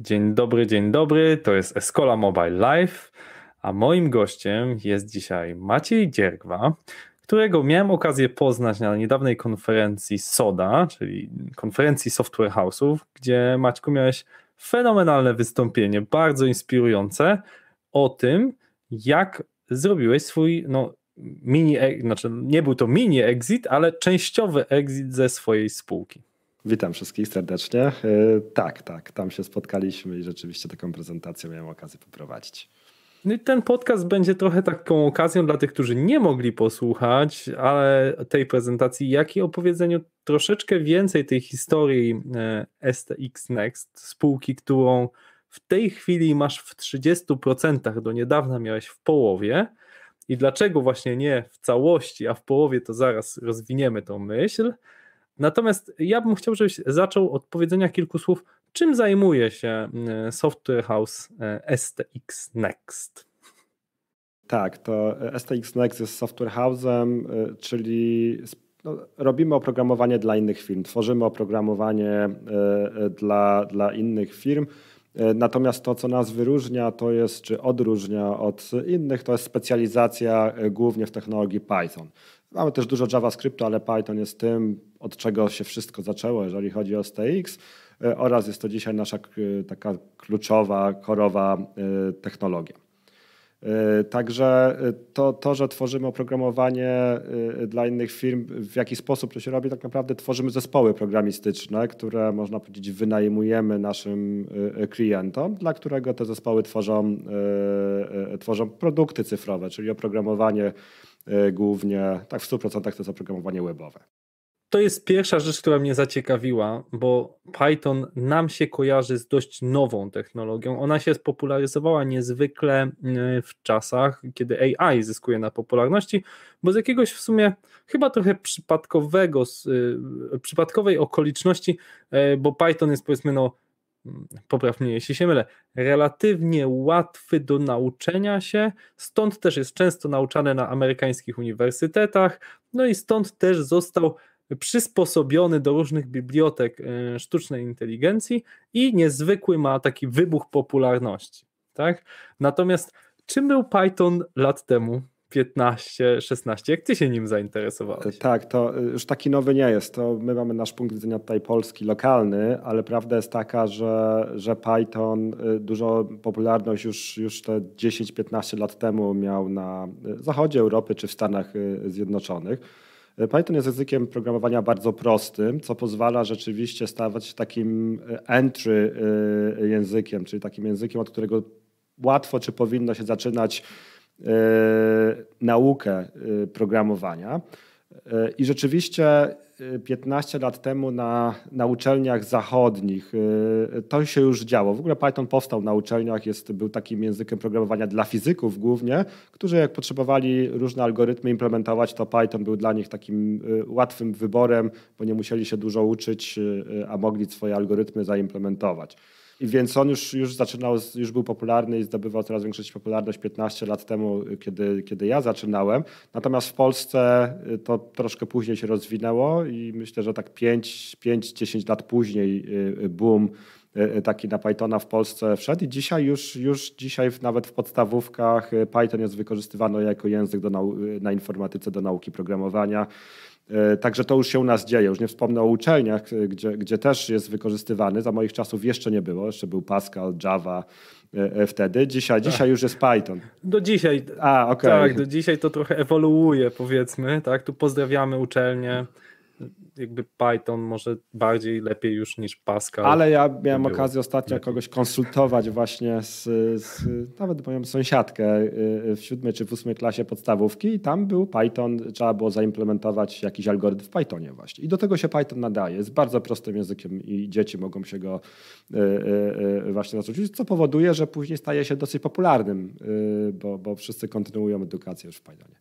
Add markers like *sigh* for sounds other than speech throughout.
Dzień dobry, dzień dobry. To jest Escola Mobile Live, a moim gościem jest dzisiaj Maciej Dziergwa, którego miałem okazję poznać na niedawnej konferencji SODA, czyli konferencji Software House'ów, gdzie Maćku miałeś fenomenalne wystąpienie, bardzo inspirujące o tym, jak zrobiłeś swój no, mini, e, znaczy nie był to mini exit, ale częściowy exit ze swojej spółki. Witam wszystkich serdecznie. E, tak, tak, tam się spotkaliśmy i rzeczywiście taką prezentację miałem okazję poprowadzić. No i ten podcast będzie trochę taką okazją dla tych, którzy nie mogli posłuchać, ale tej prezentacji, jak i opowiedzeniu troszeczkę więcej tej historii e, STX Next, spółki, którą w tej chwili masz w 30%, do niedawna miałeś w połowie. I dlaczego właśnie nie w całości, a w połowie to zaraz rozwiniemy tą myśl. Natomiast ja bym chciał, żebyś zaczął od powiedzenia kilku słów, czym zajmuje się e, Software House e, STX Next. Tak, to e, STX Next jest Software House'em, czyli no, robimy oprogramowanie dla innych firm, tworzymy oprogramowanie dla, dla innych firm. Natomiast to, co nas wyróżnia, to jest, czy odróżnia od innych, to jest specjalizacja głównie w technologii Python. Mamy też dużo JavaScriptu, ale Python jest tym, od czego się wszystko zaczęło, jeżeli chodzi o STX e, oraz jest to dzisiaj nasza e, taka kluczowa, korowa e, technologia. Także to, to, że tworzymy oprogramowanie dla innych firm, w jaki sposób to się robi, tak naprawdę tworzymy zespoły programistyczne, które można powiedzieć wynajmujemy naszym klientom, dla którego te zespoły tworzą, tworzą produkty cyfrowe, czyli oprogramowanie, E, głównie tak w 100% to jest oprogramowanie webowe. To jest pierwsza rzecz, która mnie zaciekawiła, bo Python nam się kojarzy z dość nową technologią. Ona się spopularyzowała niezwykle e, w czasach, kiedy AI zyskuje na popularności, bo z jakiegoś w sumie chyba trochę przypadkowego, e, przypadkowej okoliczności, bo Python jest powiedzmy no popraw mnie jeśli się mylę, relatywnie łatwy do nauczenia się, stąd też jest często nauczany na amerykańskich uniwersytetach, no i stąd też został przysposobiony do różnych bibliotek e, sztucznej inteligencji i niezwykły ma taki wybuch popularności. Tak? Natomiast czym był Python lat temu? 15-16, jak ty się nim zainteresowałeś? E, tak, to e, już taki nowy nie jest. To my mamy nasz punkt widzenia tutaj polski, lokalny, ale prawda jest taka, że, że Python e, dużo popularność już, już te 10-15 lat temu miał na zachodzie Europy czy w Stanach Zjednoczonych. Python jest językiem programowania bardzo prostym, co pozwala rzeczywiście stawać się takim entry językiem, czyli takim językiem, od którego łatwo czy powinno się zaczynać E, naukę e, programowania. E, I rzeczywiście 15 lat temu na, na uczelniach zachodnich to się już działo. W ogóle Python powstał na uczelniach, jest, był takim językiem programowania dla fizyków głównie, którzy jak potrzebowali różne algorytmy implementować, to Python był dla nich takim łatwym wyborem, bo nie musieli się dużo uczyć, a mogli swoje algorytmy zaimplementować. I więc on już, już zaczynał, już był popularny i zdobywał coraz większą popularność 15 lat temu, kiedy, kiedy ja zaczynałem. Natomiast w Polsce y, to troszkę później się rozwinęło i myślę, że tak 5-10 lat później y, y, boom Y, y, taki na Pythona w Polsce wszedł i dzisiaj już, już dzisiaj nawet w podstawówkach y, Python jest wykorzystywany jako język do na informatyce do nauki programowania. Także to już się u nas dzieje. Już nie wspomnę o uczelniach, gdzie, gdzie też jest wykorzystywany. Za moich czasów jeszcze nie było. Jeszcze był Pascal, Java wtedy. Dzisiaj, tak. dzisiaj już jest Python. Do dzisiaj. A, Okay. Tak, do dzisiaj to trochę ewoluuje, powiedzmy. Tak, tu pozdrawiamy uczelnie jakby Python może bardziej, lepiej już niż Pascal. Ale ja miałem okazję ostatnio lepiej. kogoś konsultować właśnie z, z nawet moją sąsiadkę y, y, w siódmej czy w ósmej klasie podstawówki i tam był Python, trzeba było zaimplementować jakiś algorytm w Pythonie właśnie. I do tego się Python nadaje, jest bardzo prostym językiem i dzieci mogą się go y, właśnie nauczyć, co powoduje, że później staje się dosyć popularnym, bo, bo wszyscy kontynuują edukację już w Pythonie.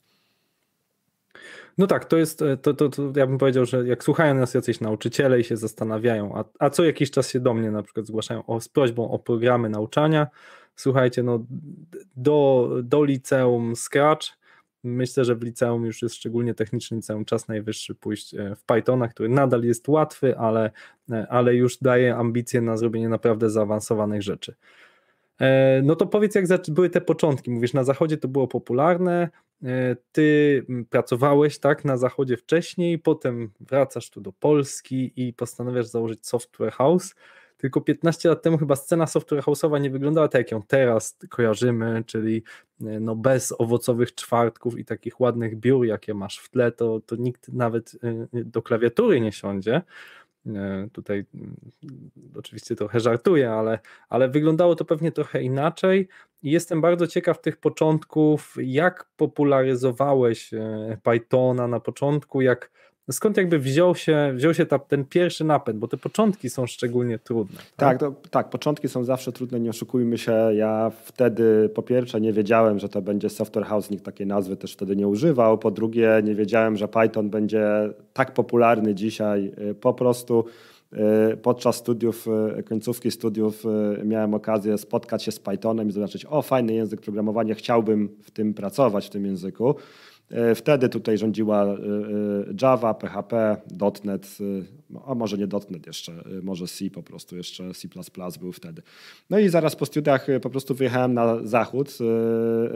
No tak, to jest, e, to, to, to, ja bym powiedział, że jak słuchają nas jacyś nauczyciele i się zastanawiają, a, a co jakiś czas się do mnie na przykład zgłaszają o, z prośbą o programy nauczania, słuchajcie, no do, do liceum Scratch, myślę, że w liceum już jest szczególnie techniczny liceum czas najwyższy pójść e, w Pythona, który nadal jest łatwy, ale, e, ale już daje ambicje na zrobienie naprawdę zaawansowanych rzeczy. No to powiedz, jak były te początki. Mówisz, na zachodzie to było popularne, E, ty pracowałeś tak na zachodzie wcześniej, potem wracasz tu do Polski i postanawiasz założyć software house. Tylko 15 lat temu chyba scena software house'owa nie wyglądała tak, jak ją teraz kojarzymy, czyli e, no bez owocowych czwartków i takich ładnych biur, jakie masz w tle, to, to nikt nawet e, do klawiatury nie siądzie. E, tutaj mm, oczywiście trochę żartuję, ale, ale wyglądało to pewnie trochę inaczej. jestem bardzo ciekaw tych początków, jak popularyzowałeś e, Pythona na początku, jak skąd jakby wziął się, wziął się ta, ten pierwszy napęd, bo te początki są szczególnie trudne. Tak, tak, to, tak, początki są zawsze trudne, nie oszukujmy się. Ja wtedy po pierwsze nie wiedziałem, że to będzie software house, nikt takiej nazwy też wtedy nie używał. Po drugie nie wiedziałem, że Python będzie tak popularny dzisiaj. Y, po prostu y, podczas studiów, y, końcówki studiów miałem okazję spotkać się z Pythonem i zobaczyć, o fajny język programowania, chciałbym w tym pracować, w tym języku. E, wtedy tutaj rządziła e, e, Java, PHP, .NET, a może nie .NET jeszcze, może C po prostu, jeszcze C++ był wtedy. No i zaraz po studiach po prostu wyjechałem na zachód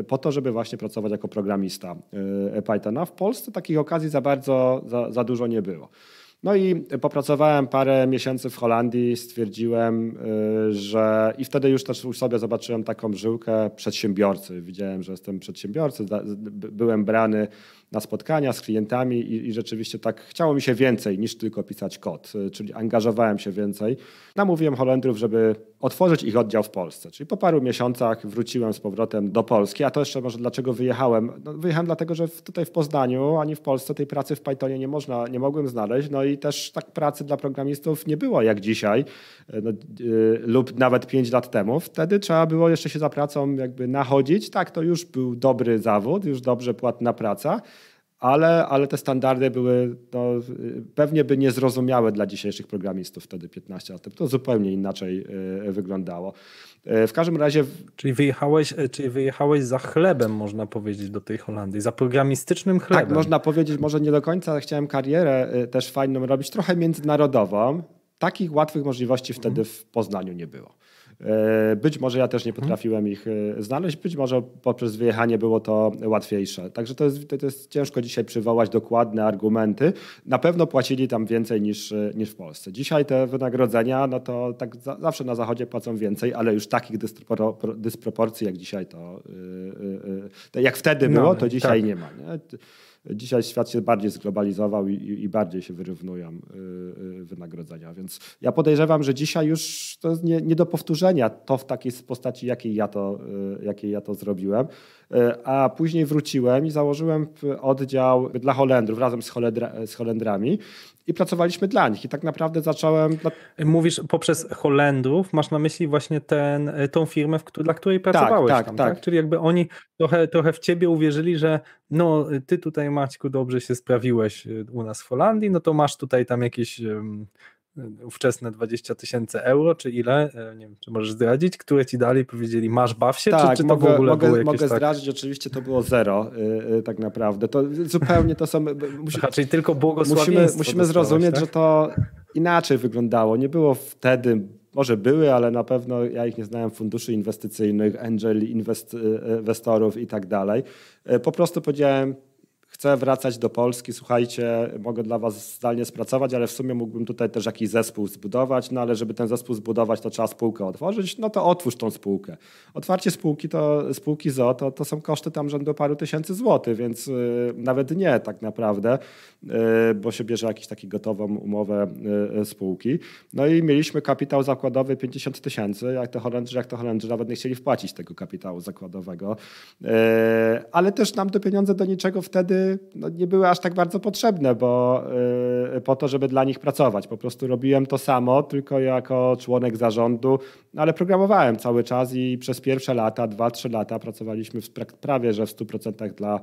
po to, żeby właśnie pracować jako programista Pythona. W Polsce takich okazji za bardzo, za, za dużo nie było. No i popracowałem parę miesięcy w Holandii, stwierdziłem, y, że i wtedy już też u sobie zobaczyłem taką żyłkę przedsiębiorcy. Widziałem, że jestem przedsiębiorcy, byłem brany na spotkania z klientami i, i, rzeczywiście tak chciało mi się więcej niż tylko pisać kod, y, czyli angażowałem się więcej. Namówiłem Holendrów, żeby otworzyć ich oddział w Polsce. Czyli po paru miesiącach wróciłem z powrotem do Polski, a to jeszcze może dlaczego wyjechałem. No, wyjechałem dlatego, że tutaj w Poznaniu ani w Polsce tej pracy w Pythonie nie, można, nie mogłem znaleźć, no i też tak pracy dla programistów nie było jak dzisiaj y, no, yy, lub nawet pięć lat temu. Wtedy trzeba było jeszcze się za pracą jakby nachodzić. Tak, to już był dobry zawód, już dobrze płatna praca, ale, ale te standardy były no, pewnie by niezrozumiałe dla dzisiejszych programistów wtedy 15 lat. To zupełnie inaczej e, wyglądało. E, w każdym razie. Czyli wyjechałeś, e, czyli wyjechałeś za chlebem, można powiedzieć, do tej Holandii, za programistycznym tak, chlebem. Tak, można powiedzieć, może nie do końca chciałem karierę też fajną robić, trochę międzynarodową. Takich łatwych możliwości wtedy mhm. w Poznaniu nie było. E, być może ja też nie potrafiłem ich e, znaleźć, być może poprzez wyjechanie było to łatwiejsze. Także to jest, to jest ciężko dzisiaj przywołać dokładne argumenty. Na pewno płacili tam więcej niż, e, niż w Polsce. Dzisiaj te wynagrodzenia, no to tak za, zawsze na Zachodzie płacą więcej, ale już takich dysproporcji jak dzisiaj to, jak wtedy no, było, to tak. dzisiaj nie ma. Nie? Dzisiaj świat się bardziej zglobalizował i, i bardziej się wyrównują y, y, wynagrodzenia. Więc ja podejrzewam, że dzisiaj już to jest nie, nie do powtórzenia to w takiej postaci, jakiej ja to, y, jakiej ja to zrobiłem. A później wróciłem i założyłem oddział dla Holendrów razem z, Holendra, z Holendrami i pracowaliśmy dla nich. I tak naprawdę zacząłem. Mówisz poprzez Holendrów, masz na myśli właśnie ten, e, tą firmę, w, dla której tak, pracowałeś. Tak, tam, tak, tak, Czyli jakby oni trochę, trochę w ciebie uwierzyli, że no, ty tutaj, Maćku, dobrze się sprawiłeś e, u nas w Holandii, no to masz tutaj tam jakieś ówczesne 20 tysięcy euro, czy ile, e, nie wiem, czy możesz zdradzić, które ci dali, powiedzieli masz, baw się, tak, czy, czy to mogę, w ogóle mogę, było Mogę tak? zdradzić, tak... oczywiście to było zero yy, yy, tak naprawdę. To zupełnie to są... Musi... Aha, czyli tylko błogosławieństwo. Musimy, musimy zrozumieć, tak? że to inaczej wyglądało. Nie było wtedy może były, ale na pewno ja ich nie znałem funduszy inwestycyjnych, angel y, y, inwestorów i tak dalej. E, po prostu powiedziałem, chcę wracać do Polski, słuchajcie, mogę dla was zdalnie spracować, ale w sumie mógłbym tutaj też jakiś zespół zbudować, no ale żeby ten zespół zbudować, to trzeba spółkę otworzyć, no to otwórz tą spółkę. Otwarcie spółki to spółki ZO to, to są koszty tam rzędu paru tysięcy złotych, więc y, nawet nie tak naprawdę, y, bo się bierze jakiś taki gotową umowę y, spółki. No i mieliśmy kapitał zakładowy 50 tysięcy, jak to Holendrzy, jak to Holendrzy nawet nie chcieli wpłacić tego kapitału zakładowego, ale też nam te pieniądze do niczego wtedy no, nie były aż tak bardzo potrzebne, bo y, po to, żeby dla nich pracować. Po prostu robiłem to samo, tylko jako członek zarządu, ale programowałem cały czas i przez pierwsze lata, dwa, trzy lata pracowaliśmy w prawie że w 100% dla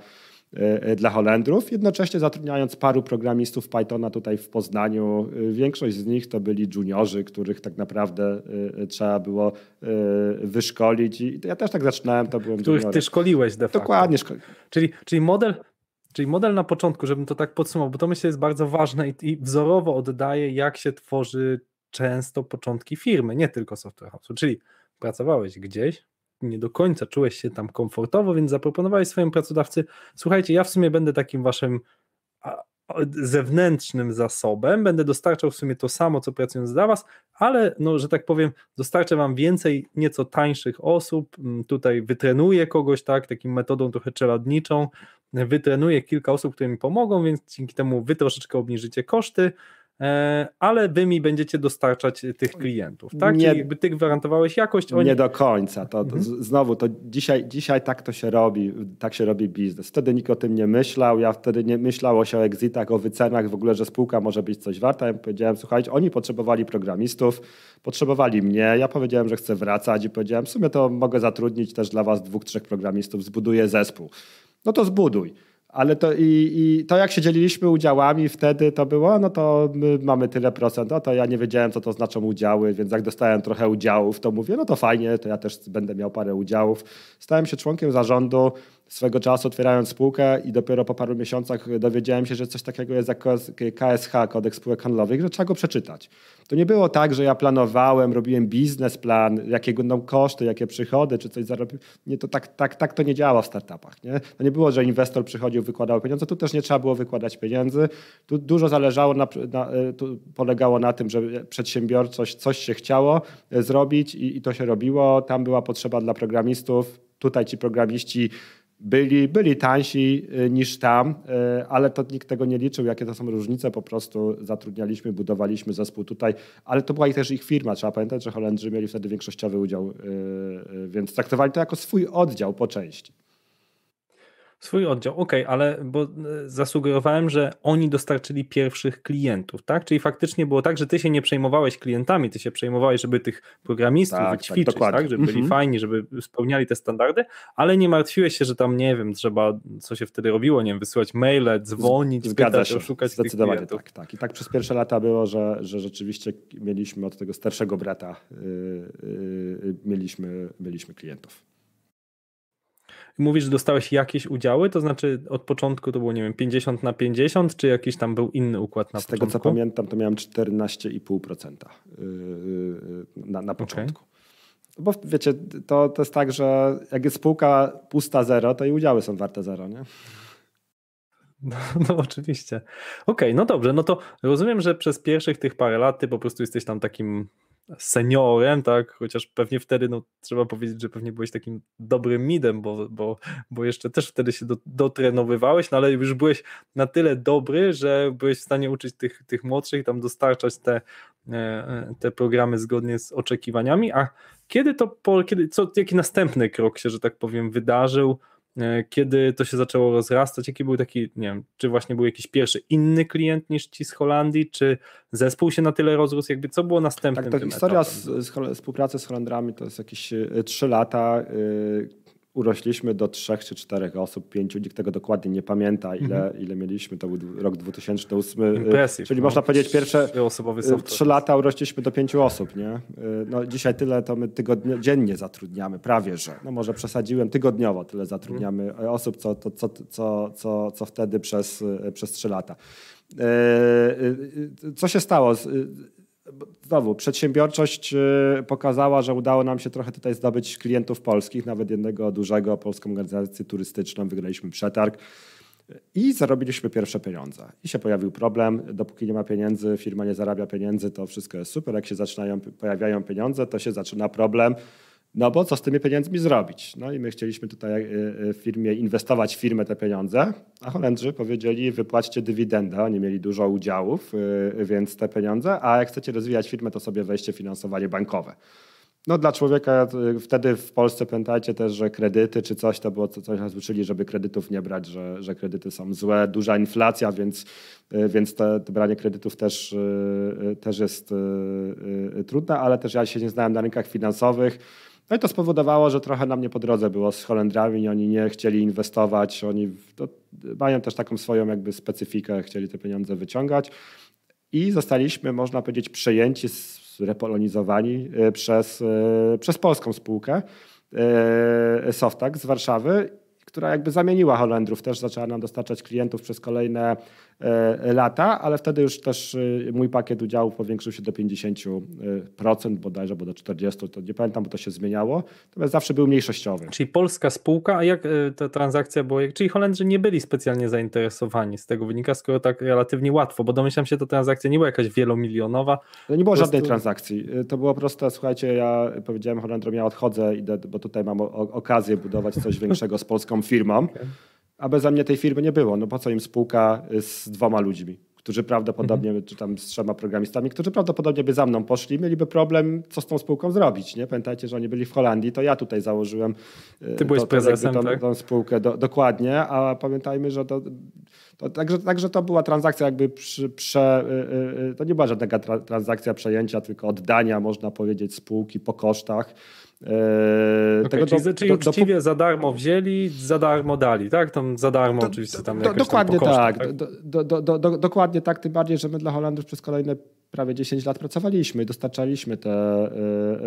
y, y, dla Holendrów, jednocześnie zatrudniając paru programistów Pythona tutaj w Poznaniu. Większość z nich to byli juniorzy, których tak naprawdę trzeba było wyszkolić. I ja też tak zaczynałem, to byłem Których juniorem. ty szkoliłeś de facto. Dokładnie. Szko- czyli, czyli model, Czyli model na początku, żebym to tak podsumował, bo to myślę jest bardzo ważne i, i wzorowo oddaje, jak się tworzy często początki firmy, nie tylko software house. Czyli pracowałeś gdzieś, nie do końca czułeś się tam komfortowo, więc zaproponowałeś swojemu pracodawcy: Słuchajcie, ja w sumie będę takim waszym zewnętrznym zasobem, będę dostarczał w sumie to samo, co pracując dla was, ale, no, że tak powiem, dostarczę wam więcej nieco tańszych osób, mm, tutaj wytrenuję kogoś, tak, takim metodą trochę czeladniczą, wytrenuję kilka osób, które mi pomogą, więc dzięki temu wy troszeczkę obniżycie koszty, e, ale wy mi będziecie dostarczać tych klientów, tak? Nie, jakby ty gwarantowałeś jakość. Oni... Nie do końca. To, mhm. Znowu, to dzisiaj, dzisiaj tak to się robi, tak się robi biznes. Wtedy nikt o tym nie myślał, ja wtedy nie myślało się o exitach, o wycenach, w ogóle, że spółka może być coś warta. Ja powiedziałem, słuchajcie, oni potrzebowali programistów, potrzebowali mnie, ja powiedziałem, że chcę wracać i powiedziałem, w sumie to mogę zatrudnić też dla was dwóch, trzech programistów, zbuduję zespół no to zbuduj. Ale to i, i, to, jak się dzieliliśmy udziałami wtedy, to było, no to my mamy tyle procent, A to ja nie wiedziałem, co to znaczą udziały, więc jak dostałem trochę udziałów, to mówię, no to fajnie, to ja też będę miał parę udziałów. Stałem się członkiem zarządu swego czasu otwierając spółkę i dopiero po paru miesiącach dowiedziałem się, że coś takiego jest jak KSH, kodeks spółek handlowych, że trzeba go przeczytać. To nie było tak, że ja planowałem, robiłem biznesplan, jakie będą koszty, jakie przychody, czy coś zarobiłem. Nie, to tak, tak, tak to nie działa w startupach. Nie? To nie było, że inwestor przychodził, wykładał pieniądze. Tu też nie trzeba było wykładać pieniędzy. Tu dużo zależało, na, na, e, tu polegało na tym, że przedsiębiorczość, coś się chciało e, zrobić i, i to się robiło. Tam była potrzeba dla programistów. Tutaj ci programiści byli, byli tańsi y, niż tam, y, ale to nikt tego nie liczył, jakie to są różnice. Po prostu zatrudnialiśmy, budowaliśmy zespół tutaj, ale to była ich też ich firma. Trzeba pamiętać, że Holendrzy mieli wtedy większościowy udział, y, więc traktowali to jako swój oddział po części swój oddział. Okej, okay, ale bo e, zasugerowałem, że oni dostarczyli pierwszych klientów, tak? Czyli faktycznie było tak, że ty się nie przejmowałeś klientami, ty się przejmowałeś, żeby tych programistów tak, ćwiczyć, tak, tak, Żeby byli mhm. fajni, żeby spełniali te standardy, ale nie martwiłeś się, że tam, nie wiem, trzeba, co się wtedy robiło, nie wiem, wysyłać maile, dzwonić, Zgadza pytać, się. szukać Zdecydowanie tak, tak. I tak przez pierwsze lata było, że, że rzeczywiście mieliśmy od tego starszego brata, yy, yy, mieliśmy, mieliśmy klientów mówisz, że dostałeś jakieś udziały, to znaczy od początku to było, nie wiem, 50 na 50, czy jakiś tam był inny układ na Z początku? Z tego co pamiętam, to miałem 14,5% yy, yy, na, na początku. Okay. Bo wiecie, to, to jest tak, że jak jest spółka pusta zero, to i udziały są warte zero, nie? No, *laughs* no, oczywiście. Okej, okay, no dobrze, no to rozumiem, że przez pierwszych tych parę lat ty po prostu jesteś tam takim seniorem, tak? Chociaż pewnie wtedy, no trzeba powiedzieć, że pewnie byłeś takim dobrym midem, bo, bo, bo jeszcze też wtedy się do, dotrenowywałeś, no ale już byłeś na tyle dobry, że byłeś w stanie uczyć tych, tych młodszych, tam dostarczać te, e, e, te programy zgodnie z oczekiwaniami, a kiedy to, po, kiedy, co, jaki następny krok się, że tak powiem, wydarzył, E, kiedy to się zaczęło rozrastać? Jaki był taki, nie wiem, czy właśnie był jakiś pierwszy inny klient niż ci z Holandii, czy zespół się na tyle rozrósł? Jakby co było następne? Tak, historia z, z, współpracy z Holendrami to jest jakieś 3 e, lata. E, urośliśmy do trzech czy czterech osób, pięciu, nikt tego dokładnie nie pamięta, ile, mm -hmm. ile mieliśmy, to był rok 2008, y, Impressive, czyli no, można powiedzieć pierwsze y, trzy lata urośliśmy do pięciu osób, nie? Y, no, dzisiaj tyle to my tygodnie, dziennie zatrudniamy, prawie że, no może przesadziłem, tygodniowo tyle zatrudniamy mm. osób, co, to, co, co, co, co wtedy przez, przez trzy lata. Co się stało? znowu, przedsiębiorczość y, pokazała, że udało nam się trochę tutaj zdobyć klientów polskich, nawet jednego dużego polską organizację turystyczną, wygraliśmy przetarg. Y, I zarobiliśmy pierwsze pieniądze. I się pojawił problem. Dopóki nie ma pieniędzy, firma nie zarabia pieniędzy, to wszystko jest super. Jak się zaczynają, pojawiają pieniądze, to się zaczyna problem no bo co z tymi pieniędzmi zrobić? No i my chcieliśmy tutaj e, e, w firmie inwestować w firmę te pieniądze, a Holendrzy powiedzieli wypłaćcie dywidendę, oni mieli dużo udziałów, e, więc te pieniądze, a jak chcecie rozwijać firmę, to sobie weźcie finansowanie bankowe. No dla człowieka wtedy w Polsce pamiętajcie też, że kredyty czy coś to było coś nas uczyli, żeby kredytów nie brać, że, że kredyty są złe, duża inflacja, więc, więc te, te branie kredytów też, też jest trudne, ale też ja się nie znałem na rynkach finansowych no i to spowodowało, że trochę na mnie po drodze było z Holendrami, oni nie chcieli inwestować, oni to, mają też taką swoją jakby specyfikę, chcieli te pieniądze wyciągać i zostaliśmy, można powiedzieć, przejęci, repolonizowani e, przez, e, przez polską spółkę e, Softax z Warszawy która jakby zamieniła Holendrów, też zaczęła nam dostarczać klientów przez kolejne E, lata, ale wtedy już też e, mój pakiet udziałów powiększył się do 50% bodajże, bo do 40%, to nie pamiętam, bo to się zmieniało, natomiast zawsze był mniejszościowy. Czyli polska spółka, a jak e, ta transakcja była, czyli Holendrzy nie byli specjalnie zainteresowani z tego wynika, skoro tak relatywnie łatwo, bo domyślam się, ta transakcja nie była jakaś wielomilionowa. nie było prostu... żadnej transakcji, to było proste, słuchajcie, ja powiedziałem Holendrom, ja odchodzę, idę, bo tutaj mam okazję budować coś większego z polską firmą, okay a beze mnie tej firmy nie było. No po co im spółka y, z dwoma ludźmi, którzy prawdopodobnie, mhm. czy tam z trzema programistami, którzy prawdopodobnie by za mną poszli, mieliby problem, co z tą spółką zrobić. Nie? Pamiętajcie, że oni byli w Holandii, to ja tutaj założyłem y, Ty byłeś to, to prezesem, tą, tak? tą spółkę do, dokładnie, a pamiętajmy, że to, to, także, także to była transakcja jakby przy, prze, y, to nie była żadna transakcja przejęcia, tylko oddania, można powiedzieć, spółki po kosztach. Eee, okay, tego czyli, do, czyli uczciwie do... za darmo wzięli, za darmo dali, tak? Tam za darmo do, oczywiście tam do, Dokładnie tam kosztach, tak, tak? Do, dokładnie tak, tym bardziej, że my dla Holendrów przez kolejne prawie 10 lat pracowaliśmy i dostarczaliśmy te,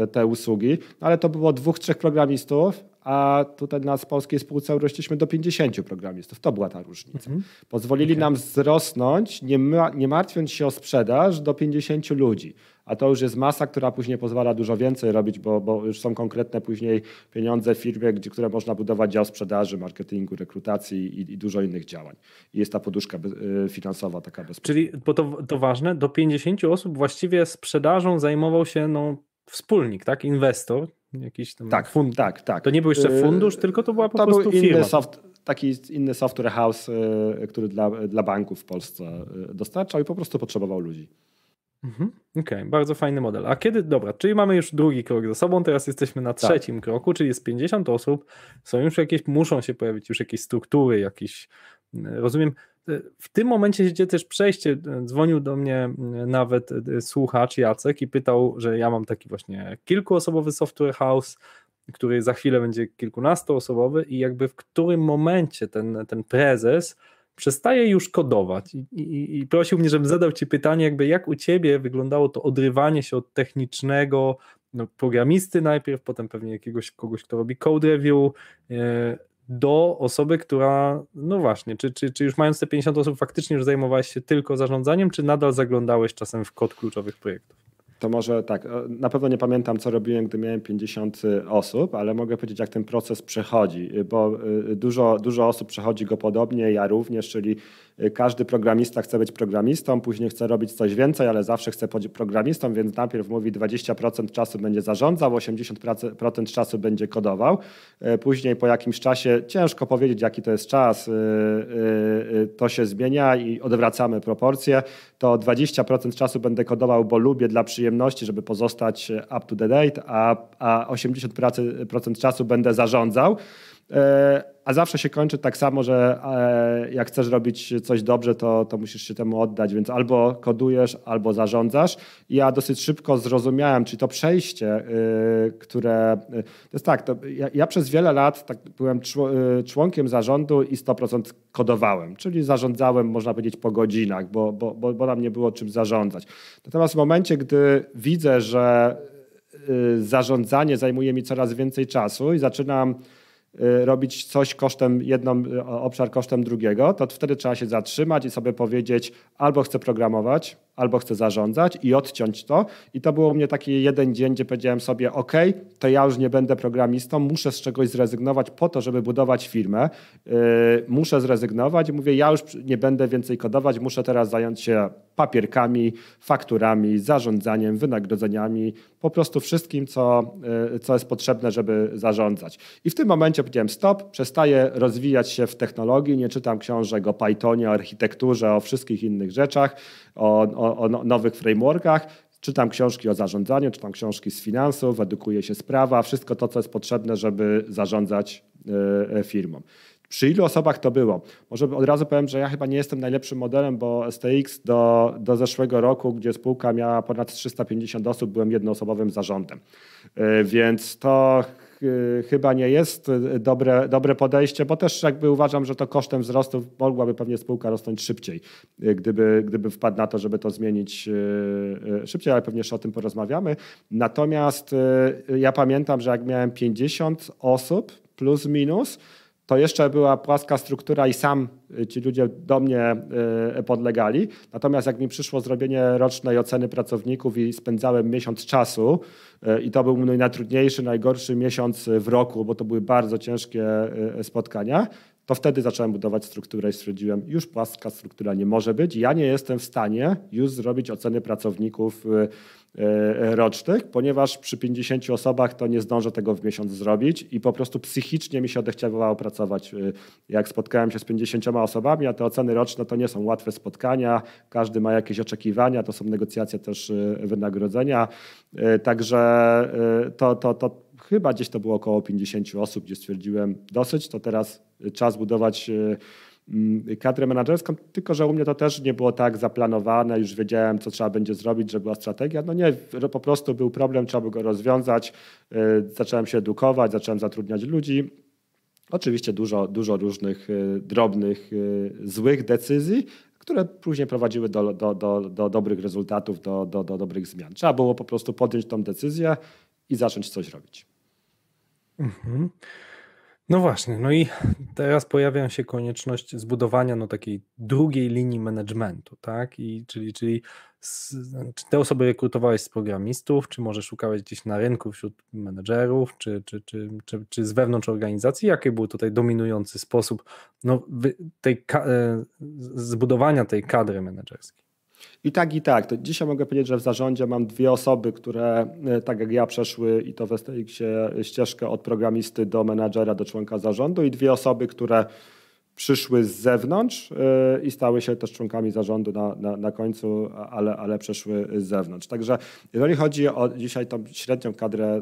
e, te usługi, no, ale to było dwóch, trzech programistów, a tutaj nas z polskiej spółce urośliśmy do 50 programistów. To była ta różnica. Mhm. Pozwolili okay. nam wzrosnąć, nie, ma, nie martwiąc się o sprzedaż, do 50 ludzi a to już jest masa, która później pozwala dużo więcej robić, bo, bo już są konkretne później pieniądze w firmie, gdzie, które można budować dział sprzedaży, marketingu, rekrutacji i, i dużo innych działań. I jest ta poduszka y, finansowa taka bezpieczna. Czyli, bo to, to ważne, do 50 osób właściwie sprzedażą zajmował się no, wspólnik, tak? Inwestor, jakiś tam tak, fund. Tak, tak. To nie był jeszcze y, fundusz, tylko to była po to prostu był firma. Soft, taki inny software house, y, który dla, dla banków w Polsce dostarczał i po prostu potrzebował ludzi. Mhm. Okej, okay, bardzo fajny model. A kiedy, dobra, czyli mamy już drugi krok za sobą, teraz jesteśmy na tak. trzecim tak. kroku, czyli jest 50 osób, są już jakieś, muszą się pojawić już jakieś struktury, jakieś, mm, rozumiem, e, w tym momencie się dzieje też przejście. E, dzwonił do mnie nawet e, słuchacz Jacek i pytał, że ja mam taki właśnie kilkuosobowy software house, który za chwilę będzie kilkunastoosobowy i jakby w którym momencie ten, ten prezes przestaje już kodować. I, i, I, prosił mnie, żebym zadał Ci pytanie, jakby jak u Ciebie wyglądało to odrywanie się od technicznego no, programisty najpierw, potem pewnie jakiegoś kogoś, kto robi code review, e, do osoby, która, no właśnie, czy, czy, czy już mając te 50 osób faktycznie już zajmowałaś się tylko zarządzaniem, czy nadal zaglądałeś czasem w kod kluczowych projektów? to może tak, e, na pewno nie pamiętam, co robiłem, gdy miałem 50 e, osób, ale mogę powiedzieć, jak ten proces przechodzi, bo e, dużo, dużo osób przechodzi go podobnie, ja również, czyli każdy programista chce być programistą, później chce robić coś więcej, ale zawsze chce być programistą, więc najpierw mówi 20% czasu będzie zarządzał, 80% czasu będzie kodował. E, później po jakimś czasie, ciężko powiedzieć jaki to jest czas, e, e, to się zmienia i odwracamy proporcje. To 20% czasu będę kodował, bo lubię dla przyjemności, żeby pozostać up to the date, a, a 80% czasu będę zarządzał. E, a zawsze się kończy tak samo, że e, jak chcesz robić coś dobrze, to, to musisz się temu oddać, więc albo kodujesz, albo zarządzasz. Ja dosyć szybko zrozumiałem, czy to przejście, y, które. Y, to jest tak, to ja, ja, przez wiele lat tak byłem y, członkiem zarządu i 100% kodowałem, czyli zarządzałem, można powiedzieć, po godzinach, bo, bo, bo, bo nam nie było czym zarządzać. Natomiast w momencie, gdy widzę, że zarządzanie zajmuje mi coraz więcej czasu i zaczynam Y, robić coś kosztem jedną y, obszar kosztem drugiego, to wtedy trzeba się zatrzymać i sobie powiedzieć, albo chcę programować, albo chcę zarządzać i odciąć to. I to było u mnie taki jeden dzień, gdzie powiedziałem sobie, OK, to ja już nie będę programistą, muszę z czegoś zrezygnować po to, żeby budować firmę. Yy, muszę zrezygnować. Mówię, ja już nie będę więcej kodować, muszę teraz zająć się papierkami, fakturami, zarządzaniem, wynagrodzeniami, po prostu wszystkim, co, yy, co jest potrzebne, żeby zarządzać. I w tym momencie powiedziałem stop, przestaję rozwijać się w technologii, nie czytam książek o Pythonie, o architekturze, o wszystkich innych rzeczach, o, o o, o no, nowych frameworkach, czytam książki o zarządzaniu, czytam książki z finansów, edukuję się z prawa, wszystko to, co jest potrzebne, żeby zarządzać e, e, firmą. Przy ilu osobach to było? Może od razu powiem, że ja chyba nie jestem najlepszym modelem, bo STX do, do zeszłego roku, gdzie spółka miała ponad 350 osób, byłem jednoosobowym zarządem. E, więc to Y, chyba nie jest y, dobre, dobre podejście, bo też jakby uważam, że to kosztem wzrostu mogłaby pewnie spółka rosnąć szybciej, y, gdyby, gdyby wpadł na to, żeby to zmienić szybciej, ale pewnie jeszcze o tym porozmawiamy. Natomiast ja pamiętam, że jak miałem 50 osób plus minus, to jeszcze była płaska struktura i sam y, ci ludzie do mnie y, podlegali. Natomiast jak mi przyszło zrobienie rocznej oceny pracowników i spędzałem miesiąc czasu y, i to był mój najtrudniejszy, najgorszy miesiąc w roku, bo to były bardzo ciężkie spotkania, to wtedy zacząłem budować strukturę i stwierdziłem, już płaska struktura nie może być. Ja nie jestem w stanie już zrobić oceny pracowników y, y, rocznych, ponieważ przy 50 osobach to nie zdążę tego w miesiąc zrobić i po prostu psychicznie mi się odechciewało pracować. Y, jak spotkałem się z 50 osobami, a te oceny roczne to nie są łatwe spotkania, każdy ma jakieś oczekiwania, to są negocjacje też wynagrodzenia, także to, to, to chyba gdzieś to było około 50 osób, gdzie stwierdziłem dosyć, to teraz y, czas budować y, mm, kadrę menedżerską, tylko że u mnie to też nie było tak zaplanowane, już wiedziałem, co trzeba będzie zrobić, że była strategia. No nie, po prostu był problem, trzeba było go rozwiązać. Y, zacząłem się edukować, zacząłem zatrudniać ludzi. Oczywiście dużo, dużo różnych drobnych, złych decyzji, które później prowadziły do, do, do, do dobrych rezultatów, do, do, do dobrych zmian. Trzeba było po prostu podjąć tą decyzję i zacząć coś robić. Mhm. No właśnie, no i teraz pojawia się konieczność zbudowania no, takiej drugiej linii managementu, tak? I, czyli czyli z, czy te osoby rekrutowałeś z programistów, czy może szukałeś gdzieś na rynku wśród menedżerów, czy, czy, czy, czy, czy z wewnątrz organizacji? Jaki był tutaj dominujący sposób no, tej, e, zbudowania tej kadry menedżerskiej? I tak, i tak. To dzisiaj mogę powiedzieć, że w zarządzie mam dwie osoby, które e, tak jak ja przeszły i to w się ścieżkę od programisty do menadżera, do członka zarządu i dwie osoby, które przyszły z zewnątrz e, i stały się też członkami zarządu na, na, na końcu, ale, ale przeszły z zewnątrz. Także jeżeli chodzi o dzisiaj tą średnią kadrę e,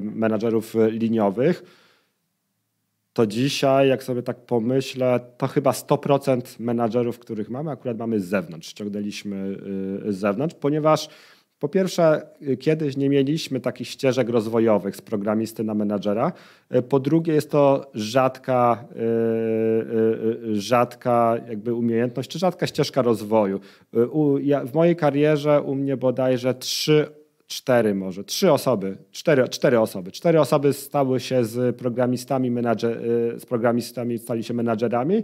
menadżerów liniowych, to dzisiaj, jak sobie tak pomyślę, to chyba 100% menadżerów, których mamy, akurat mamy z zewnątrz, ściągnęliśmy y, z zewnątrz, ponieważ po pierwsze, y, kiedyś nie mieliśmy takich ścieżek rozwojowych z programisty na menadżera. Y, po drugie, jest to rzadka, rzadka jakby umiejętność, czy rzadka ścieżka rozwoju. w mojej karierze u mnie bodajże trzy cztery może, trzy osoby, cztery, cztery osoby. Cztery osoby stały się z programistami, menadżer, y, z programistami stali się menadżerami